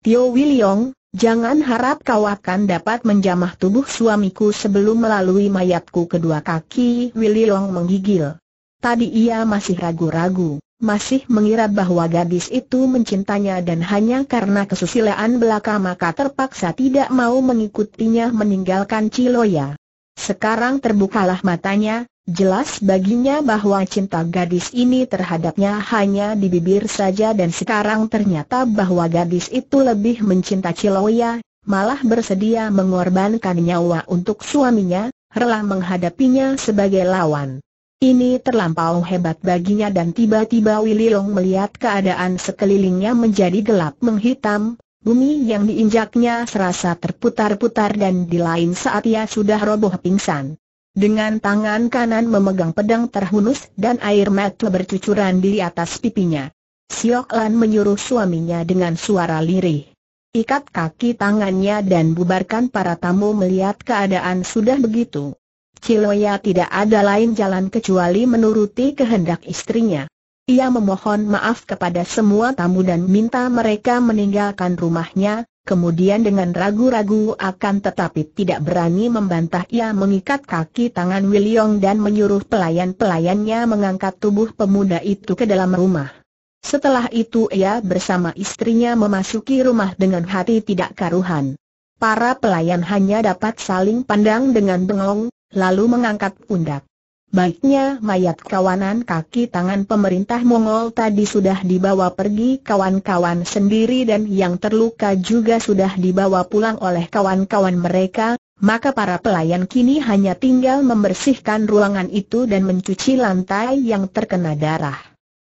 Speaker 1: Tio Wiliong, jangan harap kau akan dapat menjamah tubuh suamiku sebelum melalui mayatku kedua kaki Wiliong menggigil. Tadi ia masih ragu-ragu masih mengira bahwa gadis itu mencintanya dan hanya karena kesusilaan belaka maka terpaksa tidak mau mengikutinya meninggalkan Ciloya. Sekarang terbukalah matanya, jelas baginya bahwa cinta gadis ini terhadapnya hanya di bibir saja dan sekarang ternyata bahwa gadis itu lebih mencinta Ciloya, malah bersedia mengorbankan nyawa untuk suaminya, rela menghadapinya sebagai lawan. Ini terlampau hebat baginya dan tiba-tiba Willy Long melihat keadaan sekelilingnya menjadi gelap menghitam, bumi yang diinjaknya serasa terputar-putar dan di lain saat ia sudah roboh pingsan. Dengan tangan kanan memegang pedang terhunus dan air mata bercucuran di atas pipinya. Siok Lan menyuruh suaminya dengan suara lirih. Ikat kaki tangannya dan bubarkan para tamu melihat keadaan sudah begitu. Ciloya tidak ada lain jalan kecuali menuruti kehendak istrinya. Ia memohon maaf kepada semua tamu dan minta mereka meninggalkan rumahnya, kemudian dengan ragu-ragu akan tetapi tidak berani membantah ia mengikat kaki tangan Wiliong dan menyuruh pelayan-pelayannya mengangkat tubuh pemuda itu ke dalam rumah. Setelah itu ia bersama istrinya memasuki rumah dengan hati tidak karuhan. Para pelayan hanya dapat saling pandang dengan bengong, lalu mengangkat pundak. Baiknya mayat kawanan kaki tangan pemerintah Mongol tadi sudah dibawa pergi kawan-kawan sendiri dan yang terluka juga sudah dibawa pulang oleh kawan-kawan mereka, maka para pelayan kini hanya tinggal membersihkan ruangan itu dan mencuci lantai yang terkena darah.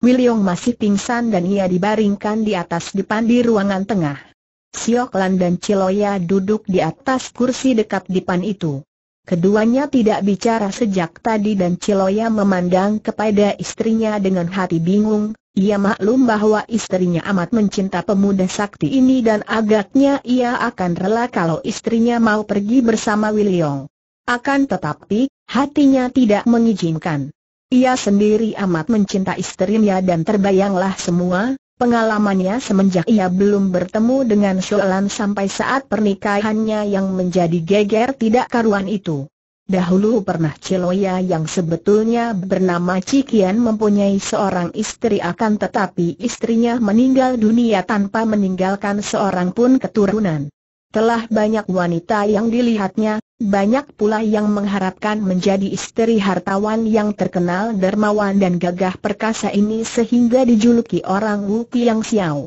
Speaker 1: William masih pingsan dan ia dibaringkan di atas depan di ruangan tengah. Sioklan dan Ciloya duduk di atas kursi dekat depan itu. Keduanya tidak bicara sejak tadi dan Ciloya memandang kepada istrinya dengan hati bingung, ia maklum bahwa istrinya amat mencinta pemuda sakti ini dan agaknya ia akan rela kalau istrinya mau pergi bersama William. Akan tetapi, hatinya tidak mengizinkan. Ia sendiri amat mencinta istrinya dan terbayanglah semua, Pengalamannya semenjak ia belum bertemu dengan Shoalan sampai saat pernikahannya yang menjadi geger tidak karuan itu. Dahulu pernah Celoya yang sebetulnya bernama Cikian mempunyai seorang istri akan tetapi istrinya meninggal dunia tanpa meninggalkan seorang pun keturunan. Telah banyak wanita yang dilihatnya, banyak pula yang mengharapkan menjadi istri hartawan yang terkenal dermawan dan gagah perkasa ini sehingga dijuluki orang Wu yang Xiao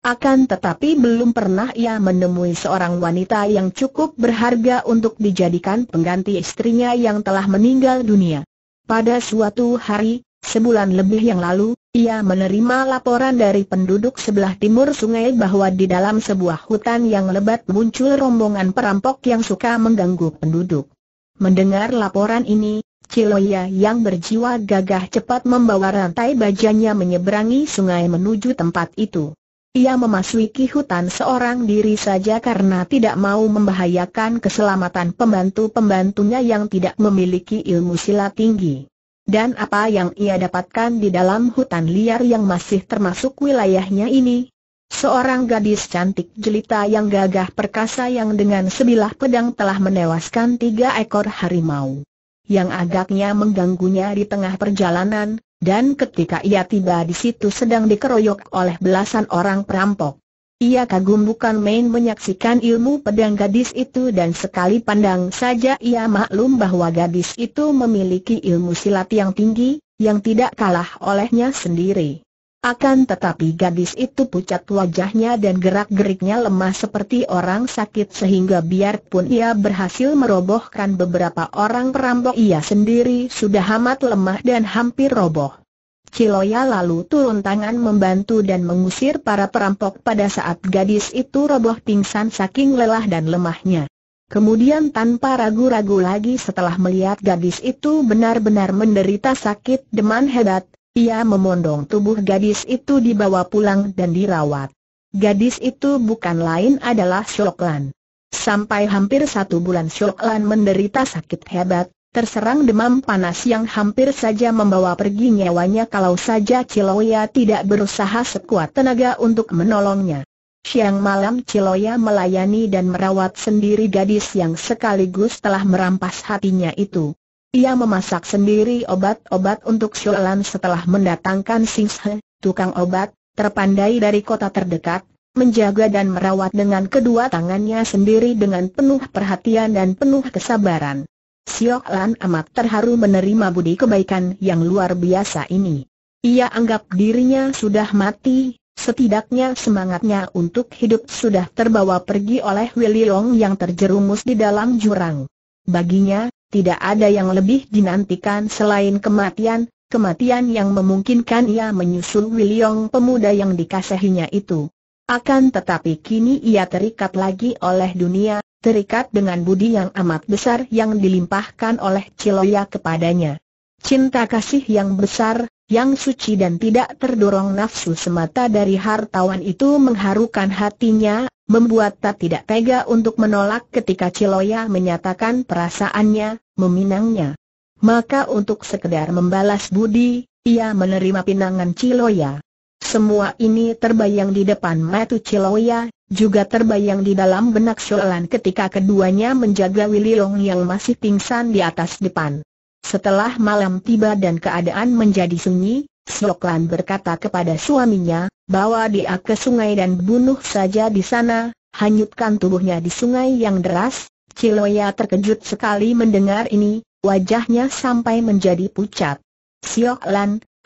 Speaker 1: Akan tetapi belum pernah ia menemui seorang wanita yang cukup berharga untuk dijadikan pengganti istrinya yang telah meninggal dunia. Pada suatu hari, sebulan lebih yang lalu, ia menerima laporan dari penduduk sebelah timur sungai bahwa di dalam sebuah hutan yang lebat muncul rombongan perampok yang suka mengganggu penduduk. Mendengar laporan ini, Ciloya yang berjiwa gagah cepat membawa rantai bajanya menyeberangi sungai menuju tempat itu. Ia memasuki hutan seorang diri saja karena tidak mau membahayakan keselamatan pembantu-pembantunya yang tidak memiliki ilmu silat tinggi. Dan apa yang ia dapatkan di dalam hutan liar yang masih termasuk wilayahnya ini? Seorang gadis cantik jelita yang gagah perkasa yang dengan sebilah pedang telah menewaskan tiga ekor harimau. Yang agaknya mengganggunya di tengah perjalanan, dan ketika ia tiba di situ sedang dikeroyok oleh belasan orang perampok. Ia kagum bukan main menyaksikan ilmu pedang gadis itu dan sekali pandang saja ia maklum bahwa gadis itu memiliki ilmu silat yang tinggi, yang tidak kalah olehnya sendiri. Akan tetapi gadis itu pucat wajahnya dan gerak-geriknya lemah seperti orang sakit sehingga biarpun ia berhasil merobohkan beberapa orang perampok ia sendiri sudah amat lemah dan hampir roboh. Kiloya lalu turun tangan membantu dan mengusir para perampok pada saat gadis itu roboh pingsan saking lelah dan lemahnya. Kemudian tanpa ragu-ragu lagi setelah melihat gadis itu benar-benar menderita sakit deman hebat, ia memondong tubuh gadis itu dibawa pulang dan dirawat. Gadis itu bukan lain adalah Shoklan. Sampai hampir satu bulan Shoklan menderita sakit hebat, terserang demam panas yang hampir saja membawa pergi nyawanya kalau saja Ciloya tidak berusaha sekuat tenaga untuk menolongnya. Siang malam Ciloya melayani dan merawat sendiri gadis yang sekaligus telah merampas hatinya itu. Ia memasak sendiri obat-obat untuk Sholan setelah mendatangkan Singshe, tukang obat, terpandai dari kota terdekat, menjaga dan merawat dengan kedua tangannya sendiri dengan penuh perhatian dan penuh kesabaran. Siok Lan amat terharu menerima budi kebaikan yang luar biasa ini. Ia anggap dirinya sudah mati, setidaknya semangatnya untuk hidup sudah terbawa pergi oleh Willy Long yang terjerumus di dalam jurang. Baginya, tidak ada yang lebih dinantikan selain kematian, kematian yang memungkinkan ia menyusul Willyong pemuda yang dikasihinya itu. Akan tetapi kini ia terikat lagi oleh dunia, terikat dengan budi yang amat besar yang dilimpahkan oleh Ciloya kepadanya. Cinta kasih yang besar, yang suci dan tidak terdorong nafsu semata dari hartawan itu mengharukan hatinya, membuat tak tidak tega untuk menolak ketika Ciloya menyatakan perasaannya, meminangnya. Maka untuk sekedar membalas budi, ia menerima pinangan Ciloya. Semua ini terbayang di depan mata Ciloya, juga terbayang di dalam benak Sholan ketika keduanya menjaga Wililong yang masih pingsan di atas depan. Setelah malam tiba dan keadaan menjadi sunyi, Sholan berkata kepada suaminya, bawa dia ke sungai dan bunuh saja di sana, hanyutkan tubuhnya di sungai yang deras. Ciloya terkejut sekali mendengar ini, wajahnya sampai menjadi pucat. Siok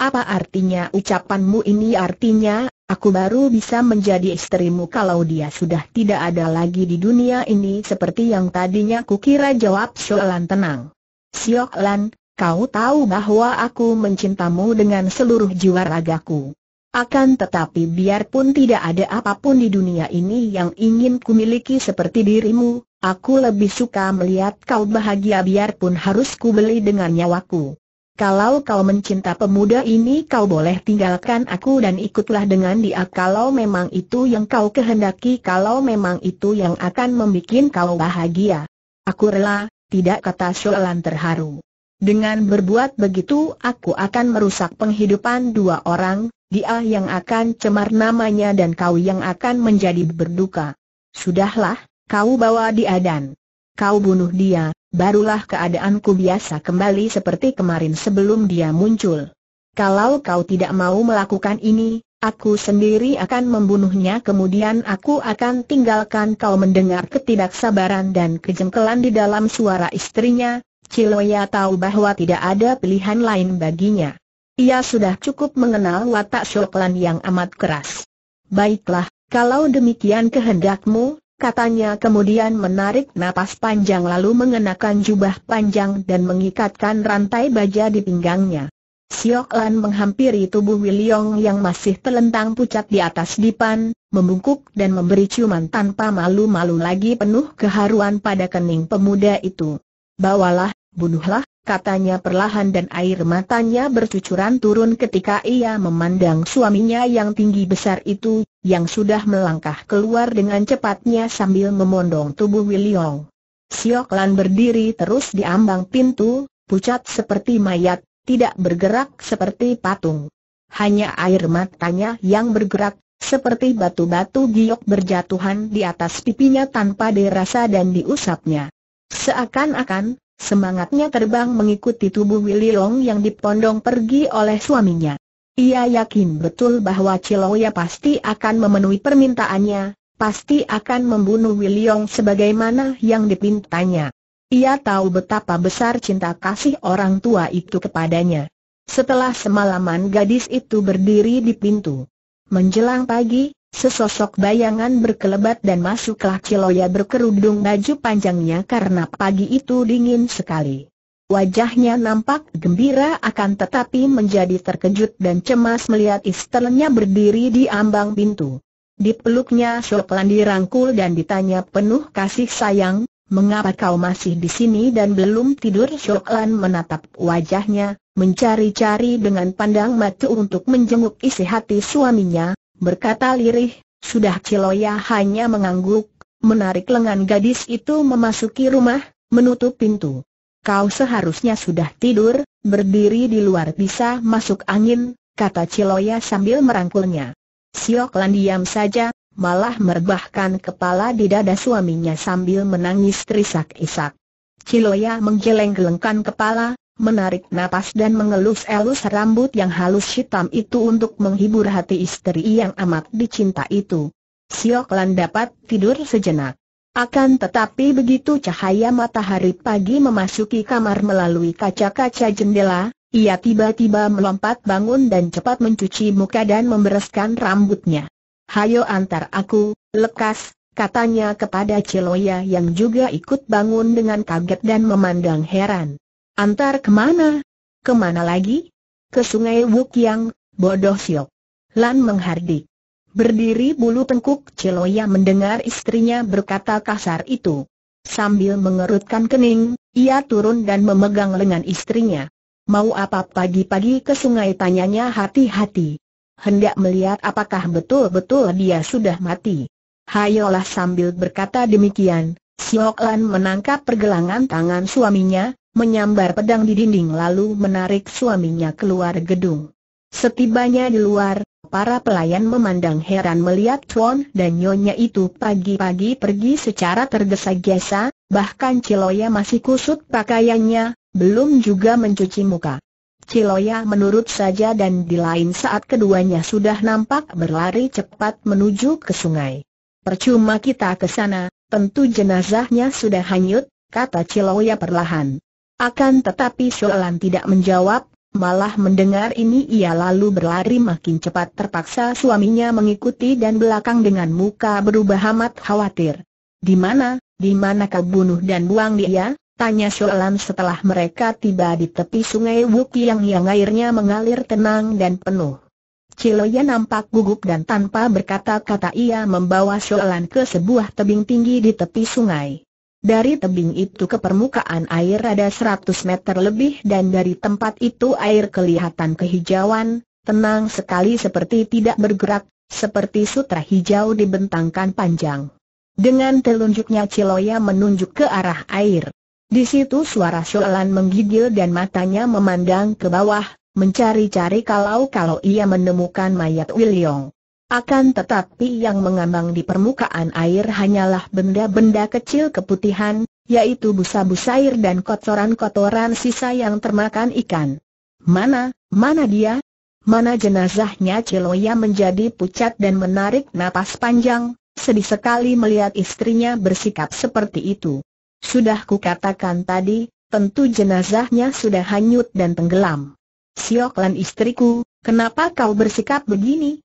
Speaker 1: apa artinya ucapanmu ini artinya, Aku baru bisa menjadi istrimu kalau dia sudah tidak ada lagi di dunia ini seperti yang tadinya kukira jawab Siolan tenang. Siolan, kau tahu bahwa aku mencintamu dengan seluruh jiwa ragaku. Akan tetapi biarpun tidak ada apapun di dunia ini yang ingin kumiliki seperti dirimu, aku lebih suka melihat kau bahagia biarpun harus kubeli dengan nyawaku. Kalau kau mencinta pemuda ini kau boleh tinggalkan aku dan ikutlah dengan dia kalau memang itu yang kau kehendaki kalau memang itu yang akan membuat kau bahagia. Aku rela, tidak kata Sholan terharu. Dengan berbuat begitu aku akan merusak penghidupan dua orang, dia yang akan cemar namanya dan kau yang akan menjadi berduka. Sudahlah, kau bawa dia dan kau bunuh dia, Barulah keadaanku biasa kembali seperti kemarin sebelum dia muncul. Kalau kau tidak mau melakukan ini, aku sendiri akan membunuhnya kemudian aku akan tinggalkan kau mendengar ketidaksabaran dan kejengkelan di dalam suara istrinya, Ciloya tahu bahwa tidak ada pilihan lain baginya. Ia sudah cukup mengenal watak Shoklan yang amat keras. Baiklah, kalau demikian kehendakmu, katanya kemudian menarik napas panjang lalu mengenakan jubah panjang dan mengikatkan rantai baja di pinggangnya. Siok Lan menghampiri tubuh Wiliong yang masih telentang pucat di atas dipan, membungkuk dan memberi ciuman tanpa malu-malu lagi penuh keharuan pada kening pemuda itu. Bawalah, bunuhlah, katanya perlahan dan air matanya bercucuran turun ketika ia memandang suaminya yang tinggi besar itu, yang sudah melangkah keluar dengan cepatnya sambil memondong tubuh Wiliong. Siok Lan berdiri terus di ambang pintu, pucat seperti mayat, tidak bergerak seperti patung. Hanya air matanya yang bergerak, seperti batu-batu giok berjatuhan di atas pipinya tanpa dirasa dan diusapnya. Seakan-akan, Semangatnya terbang mengikuti tubuh Willy Long yang dipondong pergi oleh suaminya. Ia yakin betul bahwa Ciloya pasti akan memenuhi permintaannya, pasti akan membunuh Willy Long sebagaimana yang dipintanya. Ia tahu betapa besar cinta kasih orang tua itu kepadanya. Setelah semalaman gadis itu berdiri di pintu. Menjelang pagi, Sesosok bayangan berkelebat dan masuklah Ciloya berkerudung baju panjangnya karena pagi itu dingin sekali. Wajahnya nampak gembira akan tetapi menjadi terkejut dan cemas melihat istrinya berdiri di ambang pintu. Dipeluknya Soplan dirangkul dan ditanya penuh kasih sayang, mengapa kau masih di sini dan belum tidur Soplan menatap wajahnya, mencari-cari dengan pandang mata untuk menjenguk isi hati suaminya, berkata lirih, sudah Ciloya hanya mengangguk, menarik lengan gadis itu memasuki rumah, menutup pintu. Kau seharusnya sudah tidur, berdiri di luar bisa masuk angin, kata Ciloya sambil merangkulnya. Siok diam saja, malah merebahkan kepala di dada suaminya sambil menangis terisak-isak. Ciloya menggeleng-gelengkan kepala, menarik napas dan mengelus-elus rambut yang halus hitam itu untuk menghibur hati istri yang amat dicinta itu. Siok Lan dapat tidur sejenak. Akan tetapi begitu cahaya matahari pagi memasuki kamar melalui kaca-kaca jendela, ia tiba-tiba melompat bangun dan cepat mencuci muka dan membereskan rambutnya. Hayo antar aku, lekas, katanya kepada Celoya yang juga ikut bangun dengan kaget dan memandang heran. Antar kemana? Kemana lagi? Ke sungai Wukyang, bodoh siok. Lan menghardik. Berdiri bulu tengkuk Celoya mendengar istrinya berkata kasar itu. Sambil mengerutkan kening, ia turun dan memegang lengan istrinya. Mau apa pagi-pagi ke sungai tanyanya hati-hati. Hendak melihat apakah betul-betul dia sudah mati. Hayolah sambil berkata demikian, Siok Lan menangkap pergelangan tangan suaminya, menyambar pedang di dinding lalu menarik suaminya keluar gedung. Setibanya di luar, para pelayan memandang heran melihat Chuan dan Nyonya itu pagi-pagi pergi secara tergesa-gesa, bahkan Ciloya masih kusut pakaiannya, belum juga mencuci muka. Ciloya menurut saja dan di lain saat keduanya sudah nampak berlari cepat menuju ke sungai. Percuma kita ke sana, tentu jenazahnya sudah hanyut, kata Ciloya perlahan. Akan tetapi Sholan tidak menjawab, malah mendengar ini ia lalu berlari makin cepat terpaksa suaminya mengikuti dan belakang dengan muka berubah amat khawatir. Di mana, di mana kau bunuh dan buang dia? Tanya Sholan setelah mereka tiba di tepi sungai yang, yang airnya mengalir tenang dan penuh. Ciloya nampak gugup dan tanpa berkata-kata ia membawa Sholan ke sebuah tebing tinggi di tepi sungai. Dari tebing itu ke permukaan air ada 100 meter lebih dan dari tempat itu air kelihatan kehijauan, tenang sekali seperti tidak bergerak, seperti sutra hijau dibentangkan panjang. Dengan telunjuknya Ciloya menunjuk ke arah air. Di situ suara Sholan menggigil dan matanya memandang ke bawah, mencari-cari kalau-kalau ia menemukan mayat Wiliong. Akan tetapi yang mengambang di permukaan air hanyalah benda-benda kecil keputihan, yaitu busa-busa air dan kotoran-kotoran sisa yang termakan ikan. Mana, mana dia? Mana jenazahnya Celoya menjadi pucat dan menarik napas panjang, sedih sekali melihat istrinya bersikap seperti itu. Sudah kukatakan tadi, tentu jenazahnya sudah hanyut dan tenggelam. Sioklan istriku, kenapa kau bersikap begini?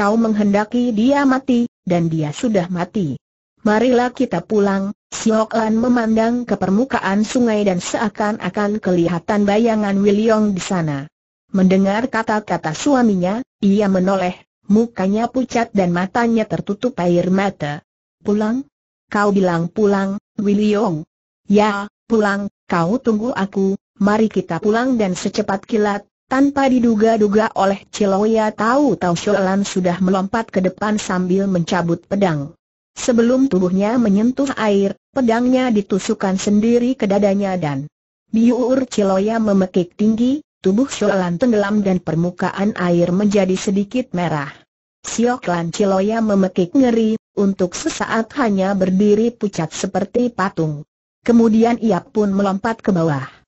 Speaker 1: kau menghendaki dia mati, dan dia sudah mati. Marilah kita pulang, Siok Lan memandang ke permukaan sungai dan seakan-akan kelihatan bayangan Wiliong di sana. Mendengar kata-kata suaminya, ia menoleh, mukanya pucat dan matanya tertutup air mata. Pulang? Kau bilang pulang, Wiliong. Ya, pulang, kau tunggu aku, mari kita pulang dan secepat kilat, tanpa diduga-duga oleh Ciloya tahu Tau sudah melompat ke depan sambil mencabut pedang. Sebelum tubuhnya menyentuh air, pedangnya ditusukkan sendiri ke dadanya dan biur Ciloya memekik tinggi, tubuh Sholan tenggelam dan permukaan air menjadi sedikit merah. Sioklan Ciloya memekik ngeri, untuk sesaat hanya berdiri pucat seperti patung. Kemudian ia pun melompat ke bawah.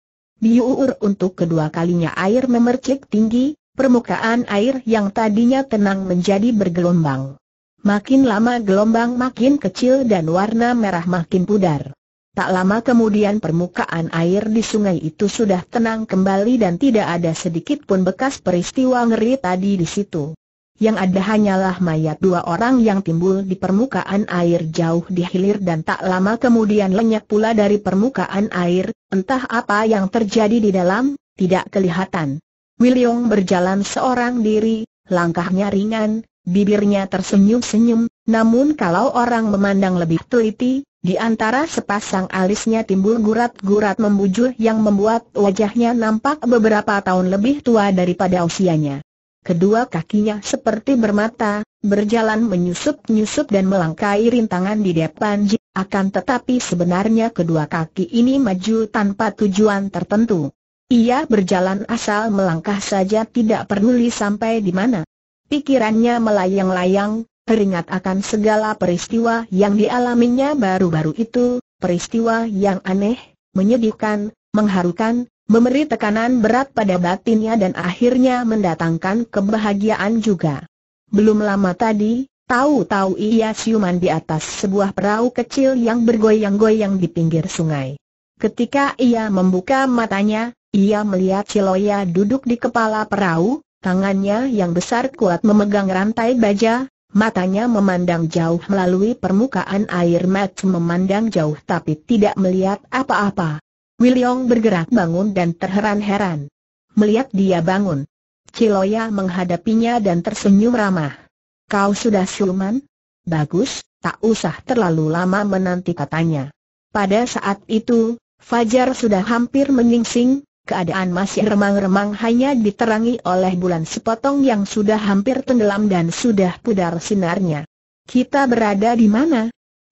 Speaker 1: Diur untuk kedua kalinya air memercik tinggi, permukaan air yang tadinya tenang menjadi bergelombang. Makin lama gelombang makin kecil dan warna merah makin pudar. Tak lama kemudian permukaan air di sungai itu sudah tenang kembali dan tidak ada sedikit pun bekas peristiwa ngeri tadi di situ yang ada hanyalah mayat dua orang yang timbul di permukaan air jauh di hilir dan tak lama kemudian lenyap pula dari permukaan air, entah apa yang terjadi di dalam, tidak kelihatan. William berjalan seorang diri, langkahnya ringan, bibirnya tersenyum-senyum, namun kalau orang memandang lebih teliti, di antara sepasang alisnya timbul gurat-gurat membujur yang membuat wajahnya nampak beberapa tahun lebih tua daripada usianya. Kedua kakinya seperti bermata, berjalan menyusup-nyusup dan melangkai rintangan di depan Ji, akan tetapi sebenarnya kedua kaki ini maju tanpa tujuan tertentu. Ia berjalan asal melangkah saja tidak peduli sampai di mana. Pikirannya melayang-layang, teringat akan segala peristiwa yang dialaminya baru-baru itu, peristiwa yang aneh, menyedihkan, mengharukan, memberi tekanan berat pada batinnya dan akhirnya mendatangkan kebahagiaan juga. Belum lama tadi, tahu-tahu ia siuman di atas sebuah perahu kecil yang bergoyang-goyang di pinggir sungai. Ketika ia membuka matanya, ia melihat Ciloya duduk di kepala perahu, tangannya yang besar kuat memegang rantai baja, matanya memandang jauh melalui permukaan air mat memandang jauh tapi tidak melihat apa-apa. Wiliong bergerak bangun dan terheran-heran. Melihat dia bangun. Ciloya menghadapinya dan tersenyum ramah. Kau sudah siluman? Bagus, tak usah terlalu lama menanti katanya. Pada saat itu, Fajar sudah hampir menyingsing, keadaan masih remang-remang hanya diterangi oleh bulan sepotong yang sudah hampir tenggelam dan sudah pudar sinarnya. Kita berada di mana?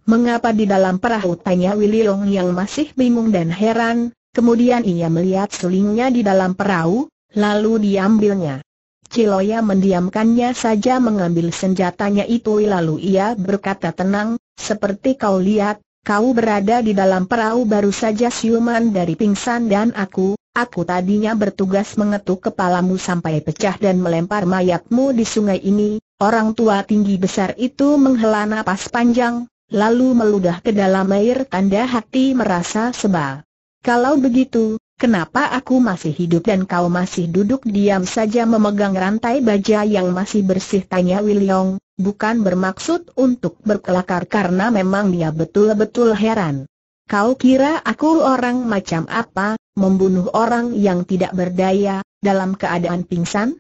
Speaker 1: Mengapa di dalam perahu tanya Wililong yang masih bingung dan heran, kemudian ia melihat selingnya di dalam perahu, lalu diambilnya. Ciloya mendiamkannya saja mengambil senjatanya itu lalu ia berkata tenang, seperti kau lihat, kau berada di dalam perahu baru saja siuman dari pingsan dan aku, aku tadinya bertugas mengetuk kepalamu sampai pecah dan melempar mayatmu di sungai ini, orang tua tinggi besar itu menghela napas panjang, lalu meludah ke dalam air tanda hati merasa sebal. Kalau begitu, kenapa aku masih hidup dan kau masih duduk diam saja memegang rantai baja yang masih bersih tanya Wiliong, bukan bermaksud untuk berkelakar karena memang dia betul-betul heran. Kau kira aku orang macam apa, membunuh orang yang tidak berdaya, dalam keadaan pingsan?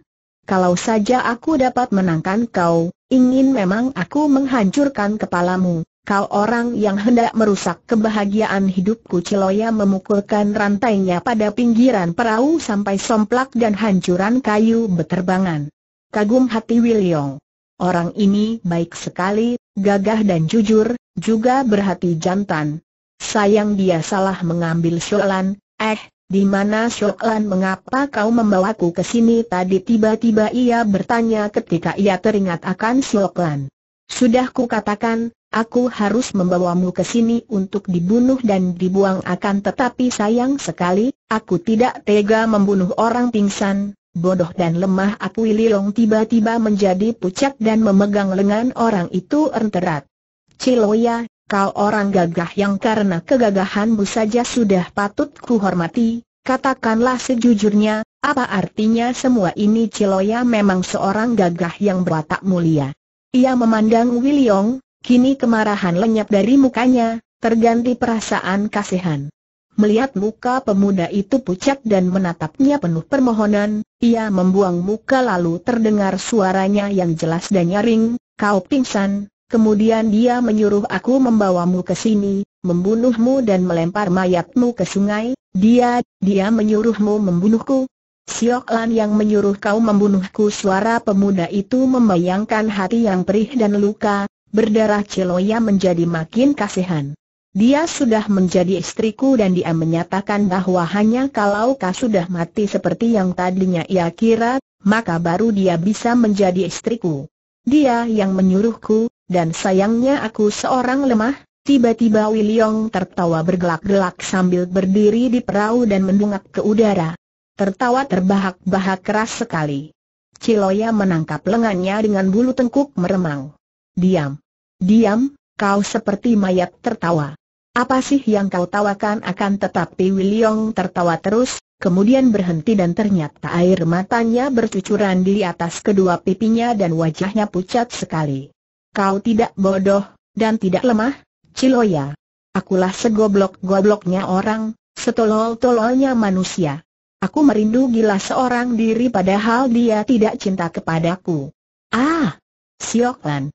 Speaker 1: Kalau saja aku dapat menangkan kau, ingin memang aku menghancurkan kepalamu, kau orang yang hendak merusak kebahagiaan hidupku Ciloya memukulkan rantainya pada pinggiran perahu sampai somplak dan hancuran kayu beterbangan. Kagum hati Wiliong. Orang ini baik sekali, gagah dan jujur, juga berhati jantan. Sayang dia salah mengambil Sholan, eh, di mana Sholan mengapa kau membawaku ke sini tadi tiba-tiba ia bertanya ketika ia teringat akan Sholan. Sudah ku katakan. Aku harus membawamu ke sini untuk dibunuh dan dibuang akan tetapi sayang sekali, aku tidak tega membunuh orang pingsan, bodoh dan lemah aku Liong tiba-tiba menjadi pucat dan memegang lengan orang itu enterat. Ciloya, kau orang gagah yang karena kegagahanmu saja sudah patut hormati. katakanlah sejujurnya, apa artinya semua ini Ciloya memang seorang gagah yang berwatak mulia. Ia memandang Wiliong, Kini kemarahan lenyap dari mukanya, terganti perasaan kasihan. Melihat muka pemuda itu pucat dan menatapnya penuh permohonan, ia membuang muka lalu terdengar suaranya yang jelas dan nyaring, kau pingsan, kemudian dia menyuruh aku membawamu ke sini, membunuhmu dan melempar mayatmu ke sungai, dia, dia menyuruhmu membunuhku, Siok Lan yang menyuruh kau membunuhku suara pemuda itu membayangkan hati yang perih dan luka, berdarah Celoya menjadi makin kasihan. Dia sudah menjadi istriku dan dia menyatakan bahwa hanya kalau kau sudah mati seperti yang tadinya ia kira, maka baru dia bisa menjadi istriku. Dia yang menyuruhku, dan sayangnya aku seorang lemah, Tiba-tiba Wiliong tertawa bergelak-gelak sambil berdiri di perahu dan mendungak ke udara. Tertawa terbahak-bahak keras sekali. Ciloya menangkap lengannya dengan bulu tengkuk meremang. Diam. Diam, kau seperti mayat tertawa. Apa sih yang kau tawakan akan tetapi Wiliong tertawa terus, kemudian berhenti dan ternyata air matanya bercucuran di atas kedua pipinya dan wajahnya pucat sekali. Kau tidak bodoh, dan tidak lemah, Ciloya. Akulah segoblok-gobloknya orang, setolol-tololnya manusia. Aku merindu gila seorang diri padahal dia tidak cinta kepadaku. Ah! Sioklan.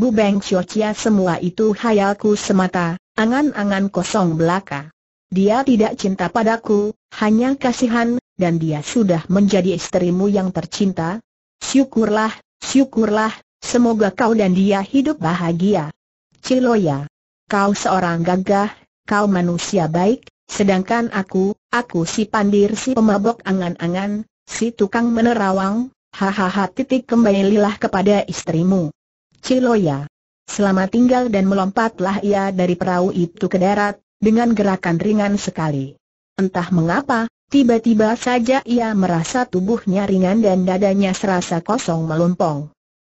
Speaker 1: Bu Beng Chia semua itu hayalku semata, angan-angan kosong belaka. Dia tidak cinta padaku, hanya kasihan, dan dia sudah menjadi istrimu yang tercinta. Syukurlah, syukurlah, semoga kau dan dia hidup bahagia. Ciloya, kau seorang gagah, kau manusia baik, sedangkan aku, aku si pandir si pemabok angan-angan, si tukang menerawang, hahaha titik kembalilah kepada istrimu. Ciloya. Selamat tinggal dan melompatlah ia dari perahu itu ke darat, dengan gerakan ringan sekali. Entah mengapa, tiba-tiba saja ia merasa tubuhnya ringan dan dadanya serasa kosong melompong.